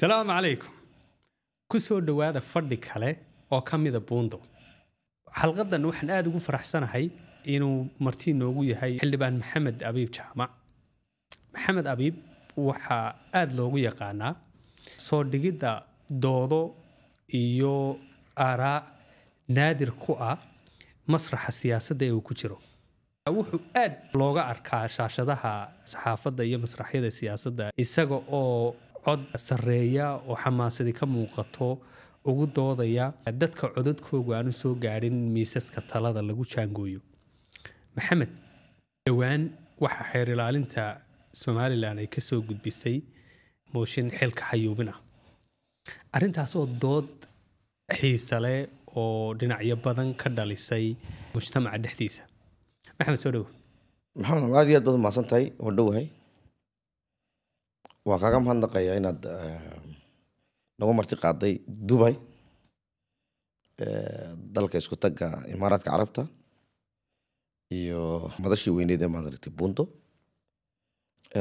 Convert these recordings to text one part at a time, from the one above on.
salaamu calaykum ku soo dhowaada fadhi kale oo ka mida buundo xalqadan waxaan aada ugu faraxsanahay inuu marti noogu yahay xildhibaan maxamed abiib jaamac maxamed abiib waxaa aada loogu yaqaanaa soo dhigidda doodo iyo aaraa naadir ku ah masraxa siyaasadda ee uu ku jiro wuxuu aad looga arkaa shaashadaha saxaafadda iyo masraxyada siyaasadda isaga oo cod sarreeya oo xamaasadi ka muuqato ugu doodaya dadka codadkoogu aanu soo gaadhin miisaska talada lagu jaangooyo maxamed dhowaan waxaa xeer ilaalinta somalilan ay ka soo gudbisay mooshin xilka xayuubin ah oo dood xiisale oo dhinacyo badan ka dhalisay mujtamaca dhexdiisa maxamed soo dhowo maxamed aad iyo aad baad mahadsan tahay oo dhowahay waa kaaga mahadnaqaya inaad nagu marti qaaday dubay dalka isku tagga imaaraadka carabta iyo madashii weyneed ee maadaragtay bundo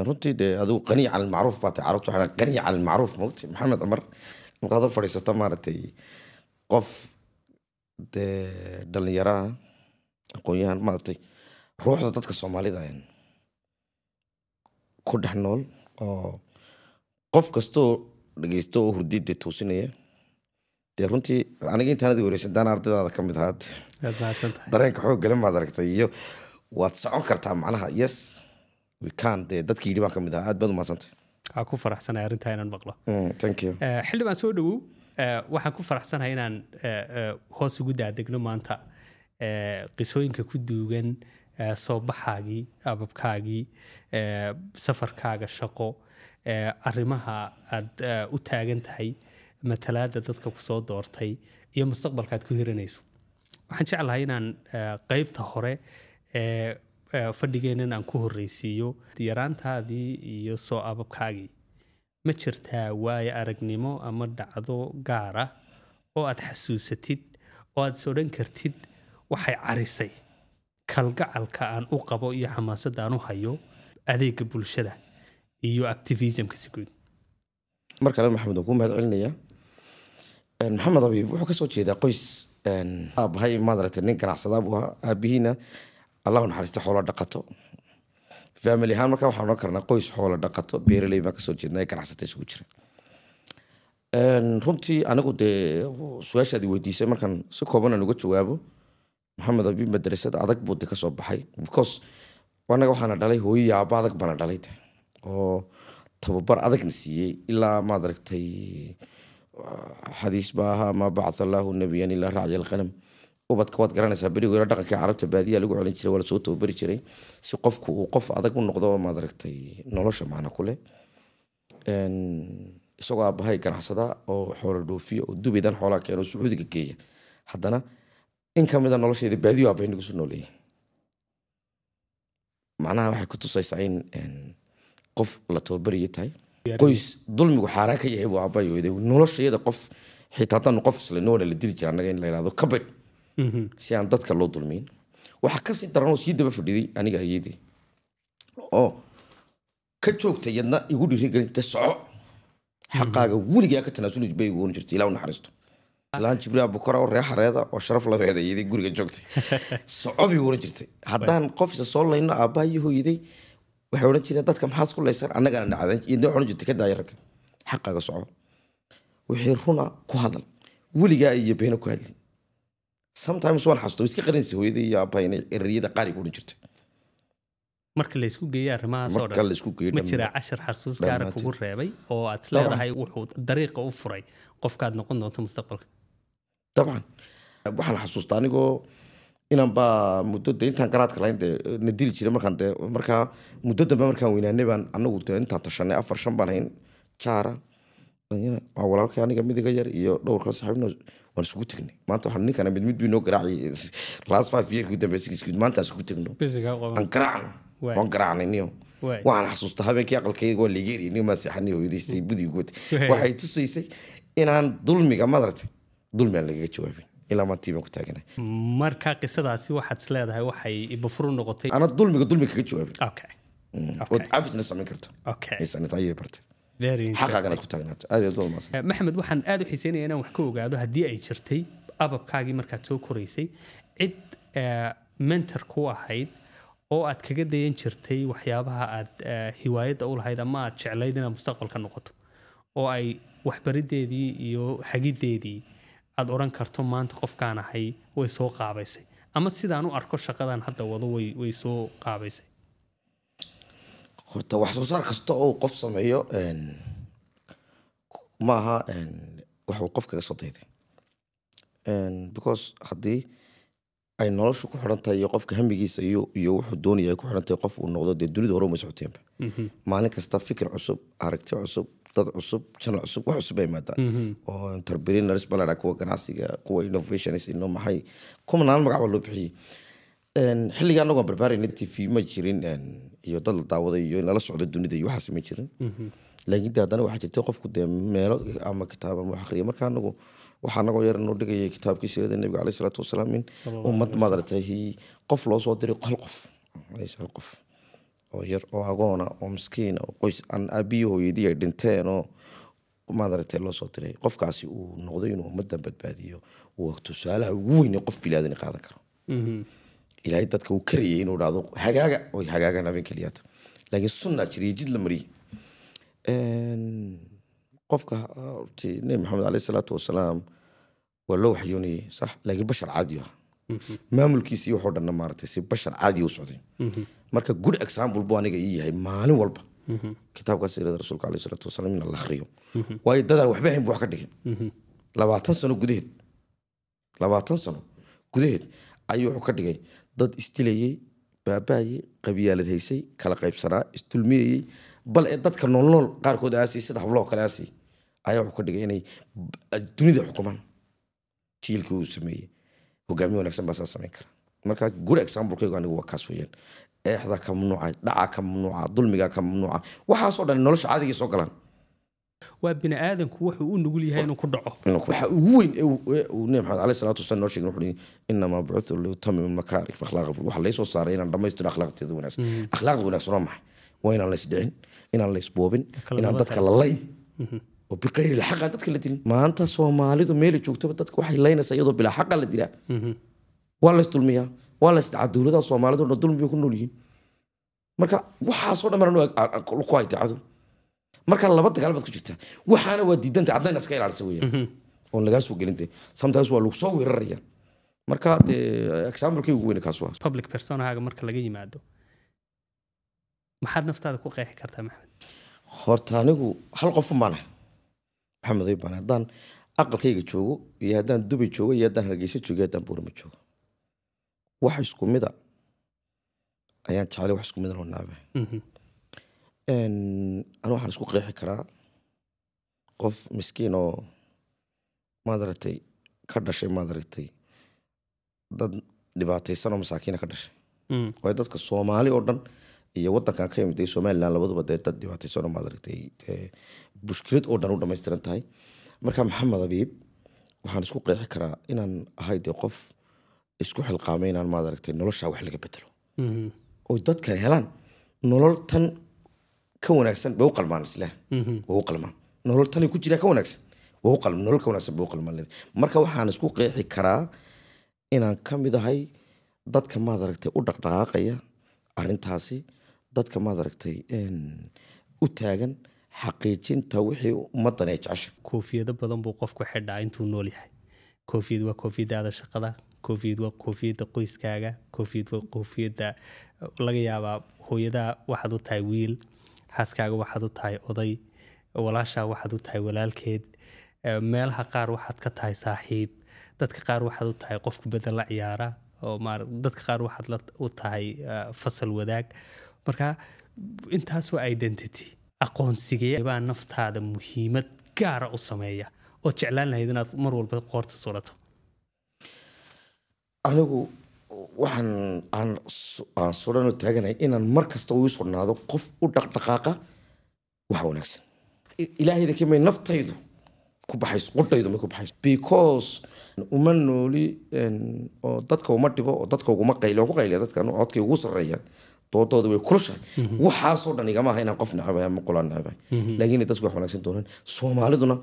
runtii dee adigu qaniya cala lmacruuf baa tahay carabta waxaan qaniya cala lmacruuf mogti maxamed cumar markaad u fadhiisato maaragtay qof dee dhallinyaraha aqoonyahan yahan maaragtay ruuxda dadka soomaalida ku dhex nool oo qof kastoo dhegeysto oo hurdide toosinaya dee runtii aniga intaanad wareysan daana ardaydaada ka mid ahaad dareenka xooggalan baad aragtay iyo waad socon kartaa macnaha yes we can dee dadkii yidhi baan ka mid ahaa aad baad umaadsantahay waxaa ku faraxsanaya arrintaa inaan maqlo mm, eh, xildhibaan soo dhowow eh, waxaan ku faraxsanahay inaan eh, hoos ugu daadegno maanta qisooyinka ku duugan soo baxaagii ababkaagii safarkaaga shaqo arimaha aad u taagan tahay matalaada dadka kusoo doortay iyo mustaqbalka aad ku hiranayso waxaan jeclahay inaan qeybta hore ee fadhigeena inaan ku horeysiiyo yaraantaadii iyo soo ababkaagii ma jirtaa waayo aragnimo ama dhacdo gaar ah oo aad xasuusatid oo aad is odhan kartid waxay carisay kalgacalka aan u qabo iyo xamaasada aan u hayo adeega bulshada iyo activismka si guud mar kale maxamed waan kuu mahad celinayaa maxamed abiib wuxuu kasoo jeedaa qoys aabahay maaragtay nin ganacsadaa buu ahaa aabihiina allahu naxariista xoola dhaqato family ahaan markaa waxaan oran karnaa qoys xoola dhaqato beeraley baan kasoo jeednaa ee ganacsata isugu jira runtii anigu dee su-aashaadi weydiisay markaan si kooban aan uga jawaabo maxamed abi madrasada adag buu de kasoo baxay because anaga waxaana dhalay hooyo yaaba adag baana dhalay de oo tababar adagna siiyey ilaa ah, ma aragtay xadiis ba ahaa maa bacatha allaahu nabiyan ilaa raacya alqanam ubadka waad garanaysaa berigu yaro dhaqankai carabta baadiya lagu celin jiray waa lasoo tababari jiray si qofku uu qof adag u noqdo ma aragtay nolosha macna kuleh isagoo aabbahay ganacsada oo xoola dhoofiya oo dubaydan xoolaha keeno oo geeya haddana in kamida nolosheeda baadiyo aabay nagu soo nooleeyihi macnaha waxay ku tusaysaa in qof la tababariya tahay qoys dulmigu xaaraan ka yahay buu aabay oday noloshayada qof xitaa haddaan qof isle noona la dili jira annaga in la yidhahdo kabadh mhm. si aan dadka loo dulmiin waxaa kasii daran oo sii daba fadhiday aniga hayeedey oo ka joogtay yadna igu dhiirigelinta soco xaqaaga weligaa ka tanaasuli bay igu oran jirtay ilaa u naxariisto islaan jibriil abukaraw ree xareeda oo sharaf la weeda guriga joogtay soco bay jirtay haddaan qof isa soo layno aabbaha iyo hooyaday waxay odhan jireen dadka maxaas ku laysaan annagana dhacdan iyadna ohan jirtay ka ragga xaqaaga soco wixii runa ku hadal weligaa iyo beena ku hadlin sometimes waan xasuusta iska qarinaysa hooyada iyo aabbaha inay ereyada qaari ku odhan jirtay marka laysku geeyo arrimahaasoo dhan ma xasuus gaara kugu reebay oo aad isleedahay wuxuu dariiqa u furay qofkaad noqon doonto mustaqbalka dabcan waxaa la xasuusta anigoo inaan baa muddo de intaan garaadka lahayn de na dili jiray markaan de markaa muddo dambe markaan weynaanay baan anagu de intaan tashanay afar shan baan hayn jaara waa walaalkay aniga midiga yar iyo dhowrkala saaxiibna waan isugu tegnay maanta waxaa ninkana mid mid bii noo garaacay last five yearkii dambe sigiskii maanta isugu tegno aan garaacno waan garaacnay niyo waxaan xasuustaa habeenkii aqalkayga waa ligeeriya niyo maa seexanay hooyadaystay budigood waxay tusaysay inaan dulmiga madartay dulmean lagaga jawaabin ilaa maantiibaan ku taaganahay marka qisadaasi waxaad is leedahay waxay ibafuru noqotay ana dulmiga dulmi kaga jawaabin ood caafisna samayn karto ayay bartay xaqaaganaad ku taagnaato aad aad umaasan maxamed waxaan aad u xiiseynayaa inaan wax ka ogaado haddii ay jirtay ababkaagii markaad soo koraysay cid mentor ku ahayd oo aad kaga dayan jirtay waxyaabaha aad hiwaayadda u lahayd ama aad jeclayd inaad mustaqbalka noqoto oo ay waxbarideedii iyo xagideedii aad odhan karto maanta qofkaan ahay way soo qaabaysay ama sidaan u arko shaqadan hadda wado way soo qaabaysay horta wax soo saar kasta oo qof sameeyo maaha aha waxuu qof kaga soo dayday because haddii ay noloshu ku xidhan tahay iyo qofka hamigiisa iyo iyo wuxuu doonaya ay ku xidhan tahay qof uu noqdo dee dunida hore uma socoteynba mhm. maalin kasta fikir cusub aragti cusub dad cusub janal cusub wax cusub ay maadaan mm-hmm. oo entrepreneurs baladha kuwa ganacsiga kuwa innovations ino maxay kumanaan magac baa loo bixiyey xilliga annagoon barbaarayna t v ma jirin iyo dad la daawaday iyo inlala socdo dunida iyo waxaas ma jirin mm-hmm. laakiin de haddana waxaa jirta qofku dee meelo ama kitaab ama wax akhriya marka anagu waxaa anagoo yar noo dhigayay kitaabkii siirada nebiga caleyhi salaatu wasalaam in ummad madaratahi qof loo soo diray hal qof qof oo yar oo agoona ah, oo miskiina ah, oo qoys aan aabbiyo hooyadii ay dhinteen oo madaragtay loo soo qofkaasi uu noqday inuu umadan badbaadiyo waa tusaalaha ugu weyne qof bilaadan qaadan karo mm-hmm. ilaahay dadka uu karayay inuu dhahdo hagaaga oy hagaagaan habeen keliyata laakiin sunnaa jiriya jid la mariyay qofka hortii ah, nebi maxamed aleyh isalaatu wasalaam waa loo waxyoonayay sax laakiin bashar caadiyo ah mm-hmm. maamulkiisii waxoo dhanna maaragtay si bashar caadiya u socday mm-hmm marka good example bu aniga ii yahay maalin walba kitaabkaa siirada rasuulka ale salaatu wasalaam in la akriyo waayo dadaan waxba hayn bu wax ka dhigin labaatan sano gudaheed labaatan sano gudaheed ayuu wuxuu ka dhigay dad isdilayey baabaayey qabyaalad haysay kala qaybsanaa isdulmiyayey bal ee dadka noolnool qaarkood aasiy sida habloo kale aasiy ayaa wuxuu ka dhigay inay dunida xukumaan jiilkii uu sameeyey hogaamiye wanagsan baa saa samayn kara marka good examplekaygu anigu waa kaas weeyaan eexda ka mamnuuca dhaca ka mamnuuca dulmiga ka mamnuuca waxaasoo dhan nolosha caadiga soo galaan waa bini aadamku wuxuu u nugul yahay inuu ku dhaco waxa ugu weyn nebi maxamed aleyh salatu wasalam noo sheegin wuxuu yihi inamaa bucuthu liutamima makaarik fakhlaaq waxa laysoo saaray inaan dhammaystiro akhlaaqteeda wanaagsan mm-hmm. akhlaaqda wanaagsan waa maxay waa inaan laysdhicin inaan laysboobin inaan dadka la layn oo mm-hmm. biqayri lxaqa dadka la dilin maanta soomaalidu meela joogtaba dadka waxay laynaysaa iyadoo bilaa xaqa la dilaa mm-hmm. waa laysdulmiyaa waa la isdhacaa dowladaha soomaalida o dhan dulmi bay ku nool yihiin marka waxaasoo dhan baan ku haytay cadow marka laba dagaal baad ku jirtaa waxaana waa diidanta cadnayna iska ilaalisa weeyaan mhm. oon lagaa soo gelinta sometimes waa lagu soo weeraraya marka dee examplekai ugu weyne kaas public personahaaga marka laga yimaado maxaad naftaada ku qeexi kartaa maxamed horta anigu hal qofun baan ah maxamed ibaan haddaan aqalkayga joogo iyo haddaan dubay joogo iyo haddaan hargeysa joogo haddaan buurama joogo wax isku mida ayaan jeclay wax isku midan oo naabe mhm. anu waxaan isku qeexi karaa qof miskiin oo maadaragtay ka dhashay maadaragtay dad dhibaataysan oo masaakiina ka dhashay mm. waayo dadka soomaali oo dhan iyo waddankan ka imid somalilan labaduba dee dad dhibaataysan oo maadaragtay bushkilad oo dhan u dhamaystiran tahay marka maxamed habiib waxaan isku qeexi karaa inaan ahay dee qof isku xilqaamay inaan maad aragtay noloshaa wax laga bedelo mm-hmm. oo dadka helaan nolol tan ka wanaagsan bay u qalmaan islah mm-hmm. waa qalmaan nolol tanay ku jiraan ka wanaagsan waa ka wanaagsan bay u qalmaan marka waxaan isku qeexi karaa inaan ka mid ahay dadka maad aragtay u dhaqdhaqaaqaya arintaasi dadka maad aragtay u taagan xaqiijinta wixii ummaddan ay jecesha koofiyado badan buu qofku xidhaa intuu nool yahay koofiyad waa koofiyadaada shaqada covid waa koofiyada qoyskaaga koofiyad waa koofiyada laga yaabaa hooyadaha waxaad u tahay wiil xaaskaaga waxaad u tahay oday walaashaa waxaad u tahay walaalkeed meelaha qaar waxaad ka tahay saaxiib dadka qaar waxaad u tahay qofku bedel la ciyaara oo dadka qaar waxaad u tahay fasal wadaag marka intaasoo identity aqoonsigabaa naftaada muhiimad gaara ah u sameeya oo jeclaan lahayd inaad mar walba qoorta surato anigu waxaan aan suranoo taaganahay inaan mar kasta uu sugnaado qof u dhaqdhaqaaqa waxa wanaagsan ilaahayda kimay naftaydu ku baxayso qudhaydu may ku baxayso because uma nooli oo dadka uma dhibo oo dadka uguma qayli oo ku qayliya dadkan codkay ugu sarreeya doodooda way kulushahay mhm. waxaasoo dhan igama aha inaan qof nacabahay ama qolaan nacabahay mhm. laakiin dadku wax wanaagsan doonaan soomaaliduna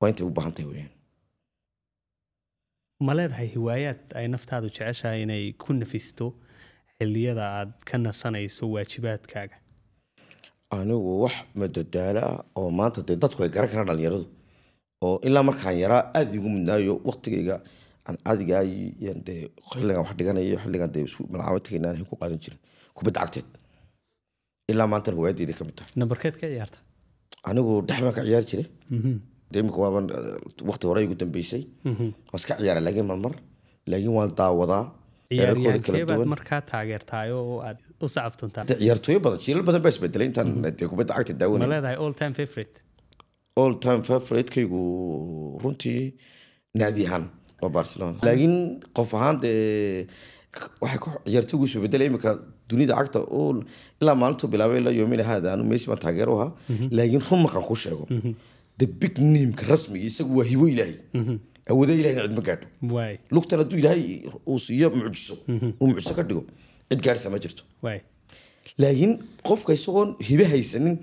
waa intay u baahan weyaan ma leedahay hiwaayaad ay naftaadu jeceshahay inay ku nafisto xiliyada aad ka nasanayso waajibaadkaaga anigu wax madadaalo ah oo maanta dee dadku ay garan karaan dhalinyaradu oo ilaa markaan yaraa aada igu mudnaayo waqtigayga aan caadigaayaan dee wax dhiganayo xilligan dee isku malcaabadkayna aan ku qaadan jirin kubadda cagteed ilaa maantan hawaayadeedii ka mid tahay nambarkeed ka ciyaarta anigu dhex baan ka ciyaari jiray mhm imika waaba eh, waqti hore igu dambeysay mhm. waa iska ciyaara laakiin marmar laakiin waan daawadaa eh, markaa taageertaayo oo aad u sacabtantaa ciyaartooyo badan jiilal badan baa isbedelay intaan mhm. eh, dee kubadda cagta daawanay maleedahay all time favorite all time favoriteygu runtii naadi ahaan waa barcelona laakiin qof ahaan dee waxay ku ciyaartooygu isu bedelay imika dunida cagta ilaa maalintuu bilaabay la yoomina haadaanu meesi baan taageer u ahaa mhm. laakiin run maqan ku sheego the big nameka rasmiga isagu waa hibo ilaahay mhm. awooda ilahayna cid ma gaadho lugtan hadduu ilaahay uu siiyo mucjiso uu mucjiso ka dhigo cid gaadhisa ma jirto laakiin qofka isagoon hibe haysanin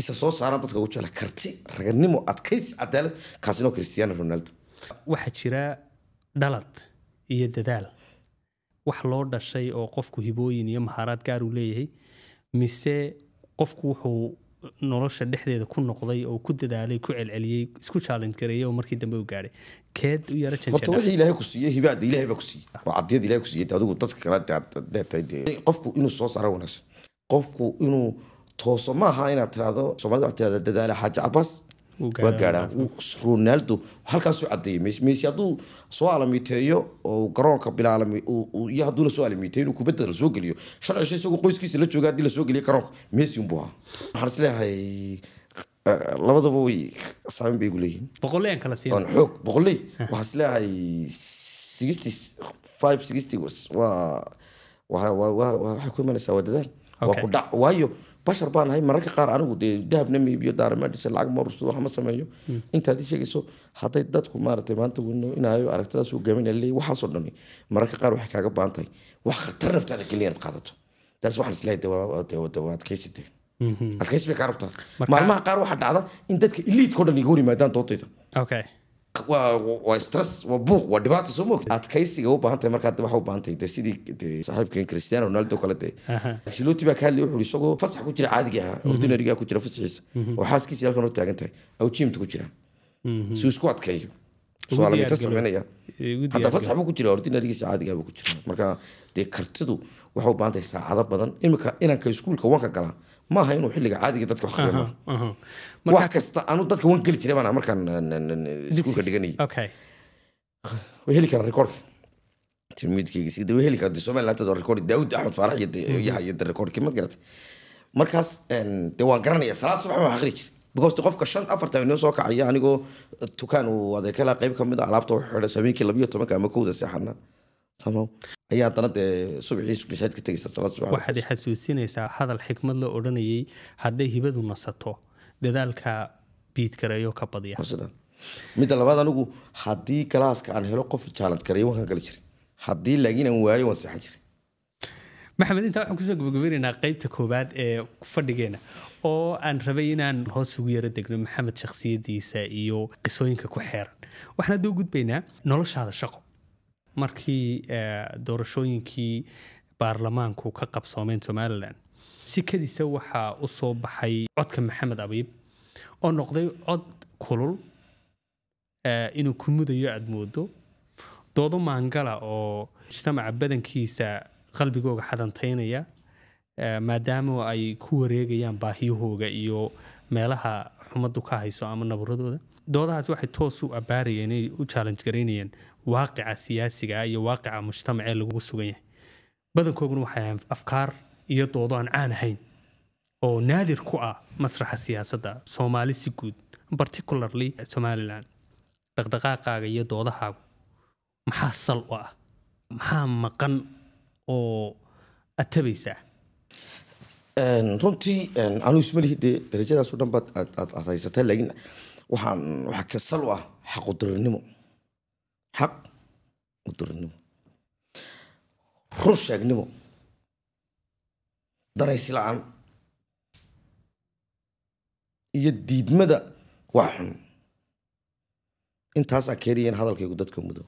isa soo saaran dadka ugu jecla karti raganimo adkaysi cadaalad kaasino cristiano ronaldo waxaa jira dhalad iyo dadaal wax loo dhashay oo qofku hibooyin iyo maxaaraad gaar uu leeyahay mise qofku wuxuu nolosha dhexdeeda ku noqday oo ku dadaalay ku celceliyey isku challenge gareeyay oo markii dambe u gaadhay keed u yara horta wixii ilaahay ku siiyey hibaada ilaahay baa ku siiyey oo cadiyad ilaahay ku siiyey adigu dadka kale deetay dee qofku inuu soo saara wanaagsan qofku inuu tooso maaha inaad tiraahdo soomaalida waa tirahdaa dadaala xaaji cabaas gaadhaa ronaldo halkaasuu cadeeyay messi hadduu soo alamiteeyo oo garoonka bilaalami iyo hadduuna soo alamiteeyo inuu kubadda lasoo geliyo shan cisho isagoo qoyskiisa la jooga haddii lasoo geliyo garoonka messi unbuu ahaa waxaan isleeyahay eh, labadaba way saameyn bay igu leeyihin boqolleen kala siiyan xoog boqolley waxaan isleeyahay sixty five sixty waa waxay ku imanaysaa waa dadaal waa ku dhac waayo bashar baan ahay mararka qaar anigu dee dahabna miibiyo daaramaadhise lacag marursado wax ma sameeyo hmm. intaad ii sheegayso hadday dadku maaragtay maanta weyno inayo aragtadaas hogaaminaya waxaasoo dhami mararka qaar waxay kaaga baahan tahay wax khatar naftaada keliya qaadato taas waxaan islahay waa adkaysi mhm. adkaysi bay kaa rabtaa maalmaha qaar waxaa dhacda in dadka iliidkao dhan iga hor yimaadaan doodayda waa stress waa buuq waa dhibaato soo moogta adkaysiga u baahan tahay markaa waxa u baahan tahay sidii de saaxiibkan cristiano ronaldo kale de ancelotti baa ka hadlay wuxuu isagoo fasax ku jira caadiga ahaa ordinariga ku jira fasaxiisa oo xaaskiisa halkan hor taagan tahay aw jimta ku jira si isku adkeeyo suaalamita sameynaya hadda fasax buu ku jira ordinarigiisa caadiga buu ku jira marka dee kartidu waxay u baahan tahay saacado badan iminka inanka iskuulka wanka galaa maaha inuu xilliga caadiga dadka wax qariyo wax kasta anu dadka wan geli jiray baan markaan iskuulka dhiganayay ah, way heli karaan rikoorka tilmiidkayga way heli karaan somaliland waa rikoordi daawud axmed faarax iyo mm-hmm. yaxaya rikoorki ma garatay markaas dee waan garanaya salaad subax baan aqri jiray because qofka shan afartan inoo soo kacaya anigoo eh, tukaan uu adeekala qayb kamid a ah, alaabta wuxuu xidhay habeenkii labiyo tobanka ama kowda seexana ayaa haddana dee masaajidka tegaysawaxaad xasuusinaysaa hadal xikmad la odhanayay hadday hibadu nasato dadaalka biid kareeyo ka badya midda labaad anigu haddii galaaska aan helo qof jaalad kareeyo waan gali jiray haddii laakiin aan waayo waan seexan jiray maxamed intaa waxaan kusoo gabagabeynaynaa qaybta koowaad ee fadhigeena oo aan rabay inaan hoos ugu yaro degno maxamed shakhsiyadiisa iyo qisooyinka ku xeeran waxaan haddoo gudbaynaa noloshaada shaqo markii doorashooyinkii baarlamaanku ka qabsoomeen somalilan si sikadiisa waxaa usoo baxay codka maxamed abiib oo noqday cod kulul inuu ku mudayo aada moodo doodo maangala oo mujtamaca badankiisa qalbigooga xadantaynaya maadaama ay ku wareegayaan baahiyahooga iyo meelaha xumadu ka hayso ama nabaradooda doodahaas waxay toos u abaarayeen u challenge garaynayeen waaqica siyaasiga iyo waaqica mujtamac ee lagugu sugan yahay badankooguna waxay ahayn afkaar iyo doodo aan caan ahayn oo naadir ku ah masraxa siyaasadda soomaali si guud particularly somalilan dhaqdhaqaaqaaga iyo doodahaagu maxaa sal u ah maxaa maqan oo atabaysaa runtii anuus ismalihi dee darajadaas darajadaasoo dhan baad haysatay lakiin waxaan waxaa ka sal u ah xaqudarinimo xaq mudurnimo rur sheegnimo daraysla'aan iyo diidmada waa xun intaasaa keenayeen hadalkaygu dadka mudo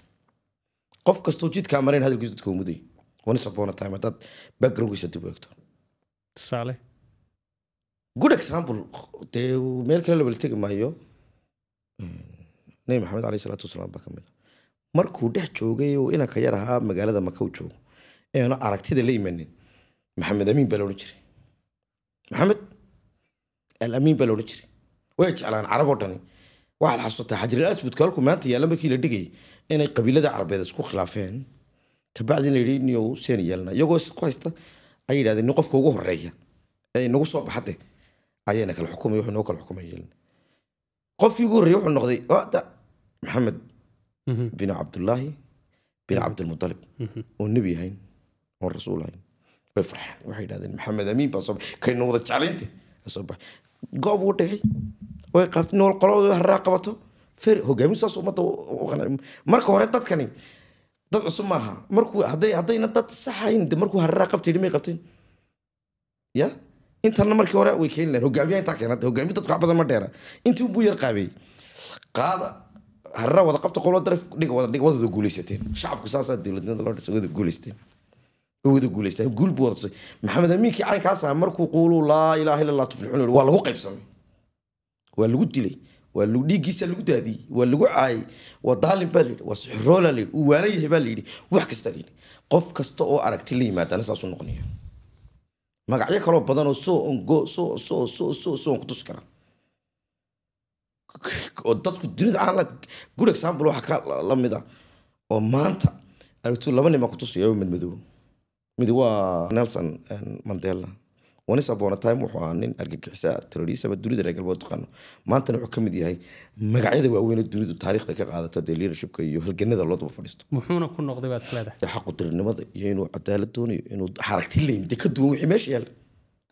qof kastoo jidkaa marayn hadalkiisu dadka muday once upon a time haddaad backgroundkiisa dib u eegto tusaale good example dee meel kale la wala tegi maayo nebi maxamed alayh isalaatu wasalaam baa ka mid markuu dhex joogay oo inanka yar ahaa magaalada maka u joogo eanu aragtida la imanin maxamed amiin baa laodhan jiray maxamed alamiin baa laodhan jiray way jeclaan carab oo dhani waxaad xasuutaa xajiral asbudka maanta yaalla markii la dhigay inay qabiilada carabeed isku khilaafeen kabacdi la yidhi niyo seen yeelna iyagoo ku haysta ay yidhahdeen nin qofka ugu horeeya ee inagu soo baxade ayayna kala xukumay wuxuu inoo kala xukumay yeelna qofkii ugu horreeya wuxuu noqday maxamed binu cabdullaahi bin cabdilmualib oon nebi ahayn oon rasuul ahayn way farxeen waxay idhahdeen maxamed amiin baa soo kayna wada jeclaynte soo bax goob uu dhigay way qabtay nool qolada harraa qabato fer hogaaminsaas ummadda u qanacay marka hore dadkani dad cusub maaha markuu hadday haddayna dad saxayn de markuu harraa qabtay dhimay qabteen ya intana markii hore way keeni lahayn hogaamiyaha intaa keena hogaamiya dadku harra wada qabta qolo darafwada guuleysateen shacabku saasaa dowladnimada loo dhisay wada guuleysteen wada guuleysteen guulbu wadadsay maxamed amiinkii calankaas markuu quulu laa ilaaha illa allah tuflixuun waa lagu qaybsamay waa lagu dilay waa dhiiggiisaa lagu daadiyey waa lagu caayay waa daalin baa layidhi waa sixiroolaa layidhi uu waala yahay baa layidhi wax kasta layidhi qof kasta oo aragti la yimaadana saasuu noqonaya magacyo kaloo badan oo soo ongo soo soo soo soo soo on kutusi karaa oo dadku dunida caalamka good example waxa ka la mid ah oo maanta aragtu laba nima ku tusayo mid madow mid waa nelson mandela once upon a time wuxuu ahaa nin argagixisa terrorist ama dunida reer galbeed taqaano maantana wuxuu ka mid yahay magacyada waaweyn ee dunidu taariikhda ka qaadato dee leadershipka iyo halganada loo daba fadhiisto muxuuna ku noqday baad leedahay xaqu dirinimada iyo inuu cadaalad doonayo inuu xaragti leyn dee ka duwan wixii meesha yaalla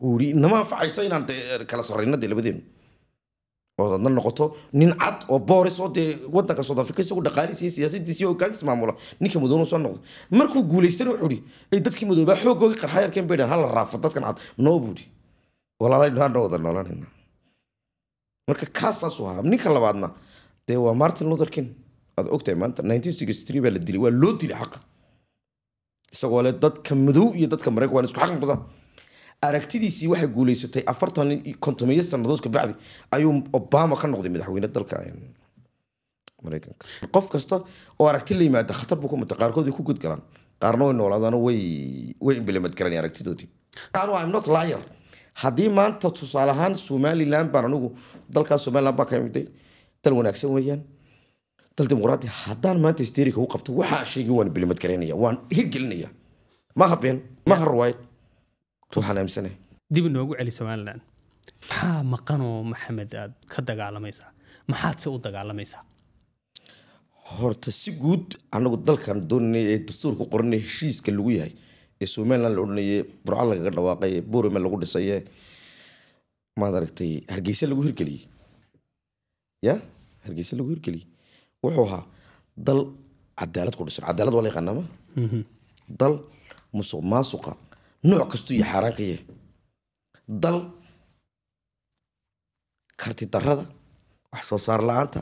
uu yidhi inama anfacayso inaan kala sarrayno dee labadeenu oo adna noqoto nin cad oo booris oo dee wadanka soud africa isagu dhaqaalisiiyo siyaasadiisi oo kaagis maamulo ninka madoono soo noqdo markuu guulaystana wuxuu hi ay dadkii madoobaa xooggoogi qarxay bay dhahan hala raafo dadkan cad noo buudhi walaalay haa wada noolanayna marka kaasaasu ahaa ninka labaadna dee waa martin luther aad ogtahay maanta nineteen baa la dilay waa loo dilay xaqa isagoo le dadka madow iyo dadka maraykan isku xaq noqdaan aragtidiisii waxay guuleysatay afartan kontomiyo sanadood kabacdi ayuu obama ka noqday madaxweyne dalka mareykanka qof kasta oo aragti la yimaada khatar buu ku mata qaarkood ku gudgalaan qaarna way noolaadaan way way imbilemad galaan aragtidoodii anu i'm not liar haddii maanta tusaale ahaan somaliland baan anigu dalkaa somaliland baan ka imiday dal wanaagsan weeyaan dal dimuqraadi haddaan maanta hysterika u qabto waxaa sheegi waan imbilemad garaynaya waan hirgelinaya maha been maha ruwaayad dib inoogu celi somalilan maxaa maqanoo maxamed aad ka dagaalamaysaa maxaadse u dagaalamaysaa horta si guud anagu dalkan doonanay ee dastuur ku qoranay heshiiska lagu yahay ee somalilan la odhanayay burca lagaga dhawaaqay borome lagu dhisaye eh, maad aragtay hargeysa lagu hirgeliyey ya hargeysa lagu hirgeliyey wuxuu ahaa dal cadaalad ku dhisan cadaalad waa la yaqaanaa ma mhm. dal musuq maasuqa nooc kastuu iyo xaaraan ka yahay dal karti darada wax soo saar la-aanta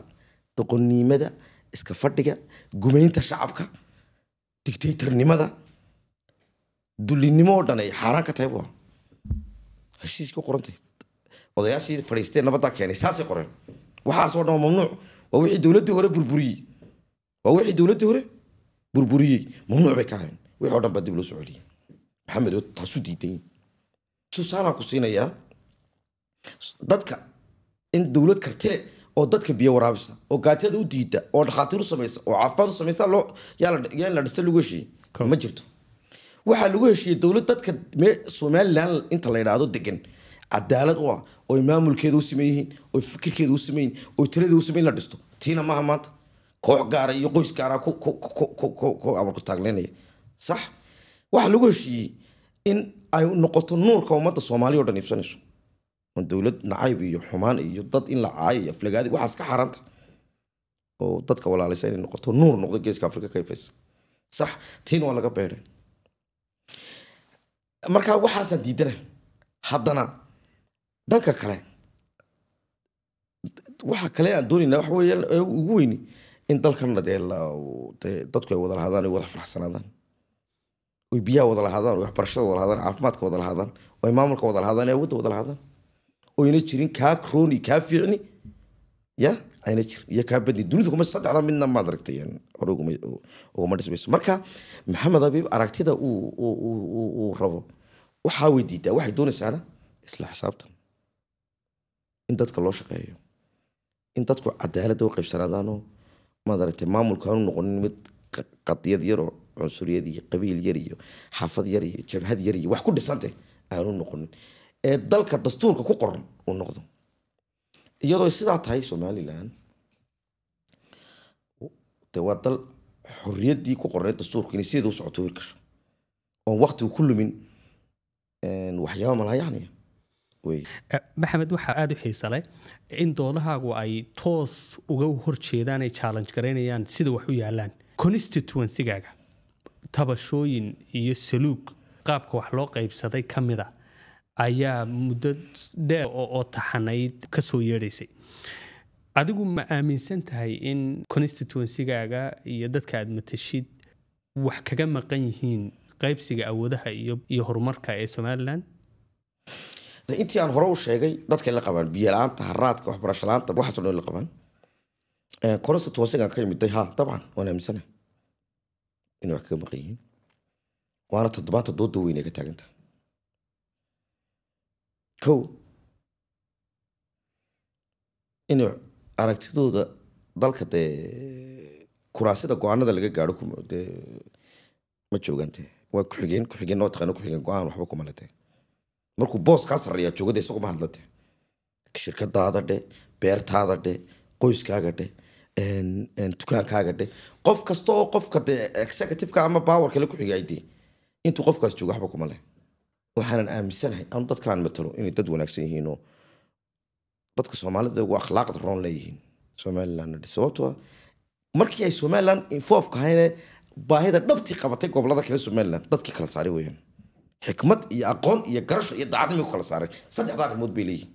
doqonniimada iska fadhiga gumaynta shacabka digtaytarnimada dulinimo oo dhan ay xaaraan ka tahay bua heshiis ka qorantay odayaashii fadhiistee nabaddaa keenay saasay qoreen waxaasoo dhan mamnuuc waa wixii dowladdii hore burburiyey waa wixii dowladdii hore burburiyey mamnuuc bay ka ahayn wixii o dhan baa dib loo soo celiyey maxamed taasu diidan yahi tusaanaan ku siinayaa dadka in dowlad kartile oo dadka biyo waraabisa oo gaatiyada u diida oo dhakhaatiir u samaysa oo caafimaad u samaysa yaa la dhista lagu heshiiyey ma jirto waxaa lagu heshiiyey dowlad dadka somalilan inta la yidhaahdo degan cadaalad u ah oy maamulkeeda u sameyn yihiin oy fikirkeeda u sameyn yihin oy tiradeeda u sameyn in la dhisto tiina maaha maanta koox gaara iyo qoys gaara ku amarku taagneynaya sax waxaa lagu heshiiyey in ay noqoto nuurka ummadda soomaaliya o dhan iibsanayso oon dowlad nacayb iyo xumaan iyo dad in la caayo iyo aflagaadi waxaas ka xaaraanta oo dadka walaalaysa inay noqoto nuur noqdo geeska afrika ka sax tiin waa laga beedhay markaa waxaasaan diidana haddana dhanka kale waxa kale aan doonaynaa waxa weeyaan ugu weyni in dalkanna dee dadku ay wada lahadaan ay wada farxsanaadaan oy biyaha wada lahaadaan oy waxbarashada wada lahadaan caafimaadka wada lahadaan oy maamulka wada lahadaan ee wadda wada lahadaan oyna jirin kaa krooni kaa fiicni ya ayna jirin iyo kaa badni dunida kuma saddexdaa midna maad aragtay uguma dhismayso marka maxamed abiib aragtida uu rabo waxaa way diidaa waxay doonaysaana isla xisaabtan in dadka loo shaqeeyo in dadku cadaaladda u qaybsanaadaanoo maad aragtay maamulka noqonin mid qadiyad yaroo cunsuriyad iyo qabiil yar iyo xaafad yar iyo jabhad yar iyo wax ku dhisantah aanu noqonin ee dalka dastuurka ku qoran uu noqdo iyadoo sidaa tahay somalilan de waa dal xorriyaddii ku qorneed dastuurka inay sideeda u socoto hirgasho oon waktigu ku lumin waxyaaba malahayacniya eh, maxamed waxaa aada u xiisalay in doodahaagu ay toos uga horjeedaan ay challenge garaynayaan sida wax u yaalaan constituencygaaga tabashooyin iyo saluug qaabka wax loo qaybsaday ka mid a ayaa muddo dheer oo taxanayd kasoo yeedhaysay adigu ma aaminsan tahay in constituensigaaga iyo dadka aad matashid wax kaga maqan yihiin qaybsiga awoodaha iyo horumarka ee somalilan intii aan hore u sheegay dadka la qabaan biyala-aanta haraadka waxbarashalaanta waxaasoo dhan la qabaan eh, constituensigaan ka yimiday ha dabcan waan aaminsanahay ina wax kaga maqan yihiin waana todobaanta dooda weyn ay ka taagantahay kow in aragtidooda dalka dee kuraasida go-aanada laga gaaro dee ma joogaan dee waa ku-xigeen ku-xigeen noo taqaano ku-xigeen go-aan waxba kumale dee markuu boos kaa sarreeyaa joogada isaguma hadla shirkadaada dhe beertaada dhe qoyskaaga dhe dukaankaaga dhe qof kasta oo qofka de executiveka ama power kale kuxiga ay dee intuu qofkaas joogo waxba kuma leh waxaanan aaminsanahay aanu dadkaan matalo inay dad wanaagsan yihiinoo dadka soomaalida waa akhlaaqda roon leeyihiin somaliland sababtoo ah markii ay somaliland involveka ahayne baahida dhabtii qabatay gobolada kale somaliland dadkii kala saaray weyaan xikmad iyo aqoon iyo garasho iyo daacadnimay ku kala saareen saddexda arrimood bay leeyihin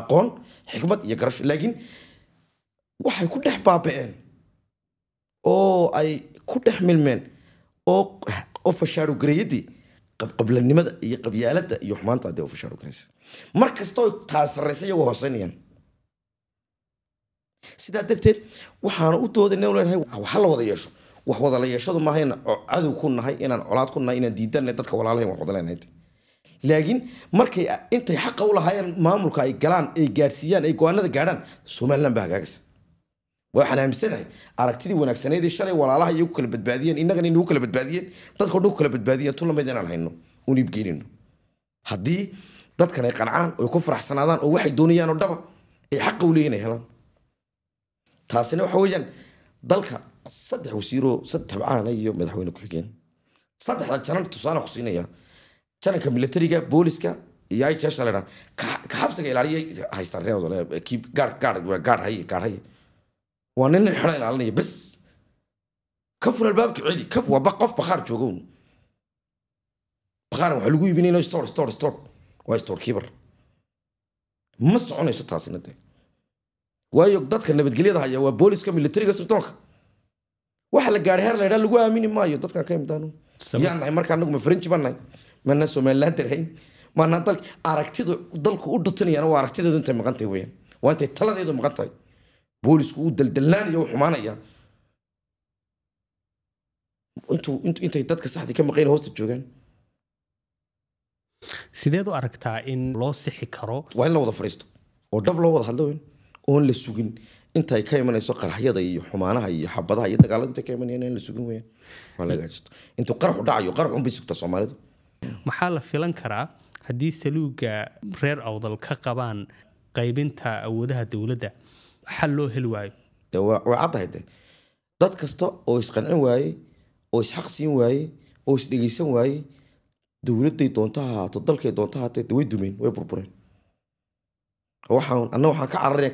aqoon xikmad iyo garasho laakiin waxay ku dhex baaba'een oo ay ku dhex milmeen oo fashaarogarayaddii qabqablanimada iyo qabyaaladda iyo xumaanta hadee u mar kastoo taas iyagoo hooseynayaan sidaa darteed waxaana u doodayna leenahay ah, ha la wada yeesho wax wada la yeeshadu maahayna cadow ku nahay inaan colaad ku nahay inaan diidanay dadka walaalahayn wax wada leenahay laakiin markay ah, intay xaqa u lahaayeen maamulka ay galaan ay gaadhsiiyaan ay go-aanada gaadhaan somaliland baa hagaagaysa waxaan aaminsanahay aragtidii wanaagsaneedii shalay walaalaha iyagu kala badbaadiyeen innagana inagu kala badbaadiyeen dadka dhan ku kala badbaadiyeen tulameyd inaan hayno un iibgeynino haddii dadkan ay qancaan oy ku faraxsanaadaan oo waxay doonayaan oo dhaba ay xaqa u leeyihin helaan taasina waxa weeyaan dalka saddex wasiiroo saddex tabcaana iyo madaxweyne ku-xigeen saddexda janan tusaale ku siinaya jananka milatariga booliska iyo ijaasha ka xabsiga ilaaliya haystaan reedolegaadh haye gaadh haye waa nin xidho ilaalinaya bas ka fur albaabka celi ka waaba qof bakhaar joogown bakhaar waxaa lagu iibinayno store store store waa store keeper ma soconayso taasina dee waayo dadka nabadgelyada haya waa booliska militariga sirdoonka waxa la gaadhay heer la lagu aamini maayo dadkan ka imtaano yaan nahay marka anagu ma frenji baan nahay maanaan darhayn maanaan dalki aragtida dalku u dhutanayana waa aragtideedu intay maqan weyaan waa intay taladeedu maqan tahay boolisku uu daldalnaanaya u xumaanaya intay dadka saxdii ka maqayn hoosta joogaan sideed u aragtaa in loo sixi karo waa in la wada fadhiisto oo dhab loo wada hadlo weyn oon la sugin intaay ka imanayso qaraxyada iyo xumaanaha iyo xabadaha iyo dagaalada intay ka imanayaan in la sugin weeyaan waa la hagaajisto intuu qaraxu dhacayo qarax unbay sugtaa soomaalidu maxaa la filan karaa haddii saluuga reer awdal ka qabaan qaybinta awoodaha dowladda xal loo heli waayo way caddahay de dad kasta oo isqancin waaye oo isxaq siin waaye oo isdhegeysan waaye dowladay doonta hahaato dalkay doonta haatee way dumeen way burbureen waxaan waxaan ka cararaya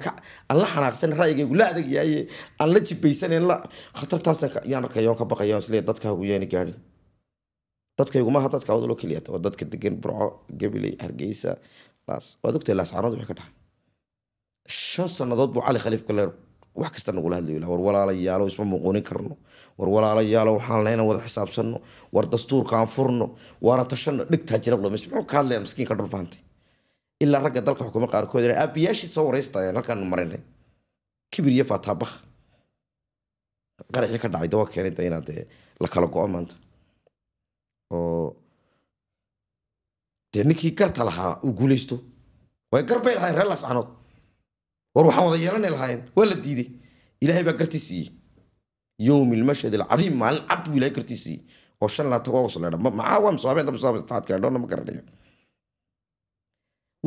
aan la xanaaqsan ra'yigaygu la adegyaaye aan la jibaysanen la khatartaasaan yaan arkayoon ka baqayo islee dadkaagu yaani gaadhin dadkaygu maaha dadka awdaloo keliya waa dadka degan burco gabiley hargeysa laas waad ogtahay laascaanood wixii ka dhaxay shan sanadood buu cali khaliif galeer wax kasta nagula hadlayo war walaalayaalo isma muquunin karno war walaalayaalo waxaan lahayn wada xisaabsanno war dastuurkaan furno waana tashano dhigtaa jira muxuu ka hadlaya miskiinka dhul fahamtay ilaa ragga dalka xukuma qaarkood aabiyaashii soo wareystayeen halkaanu marinay kibir iyo fataabak ka dhacay dawaa keenayda inaad eh, la kala go-o maanta oo dee ninkii garta lahaa uu guuleysto way garbay lahayn reer laascanood war waxaan wada yeelana lahaayeen waa la diiday ilahay baa gartii siiyey yowmi lmashhad alcadiim maalin cad buu ilahay gartii siiyey oo shan laatago waslena macaawa musaabeen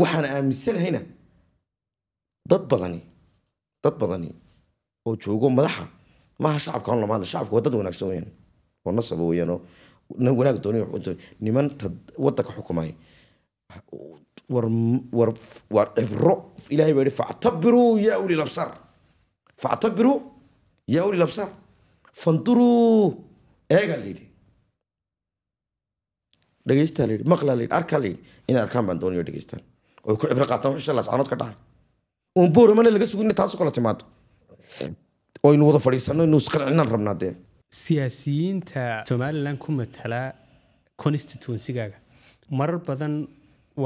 waxaan aaminsanahayna dad badani dad badani oo joogo madaxa maaha shacabka on lama shacabka waa dad wanaagsan weyaan oo nasaba weyaan oo wanaag doonay niman wadanka xukumaya war war cibro ilahay baa yihi factabiruu ya uli labsar factabiruu ya uli labsar fanduruu eegaa layidhi dhegaystaa layidhi maqlaa layidhi arkaa layidhi inay arkaan baan doonayo dhegaystaan oy ku cibro qaataan wixii shallas canood ka dhacay oon booramana laga sugo inay taasu timaado oynu wada fadhiisanno inuu isqancinaan rabnaa dee siyaasiyiinta somalilan ku matala constituencygaaga marar badan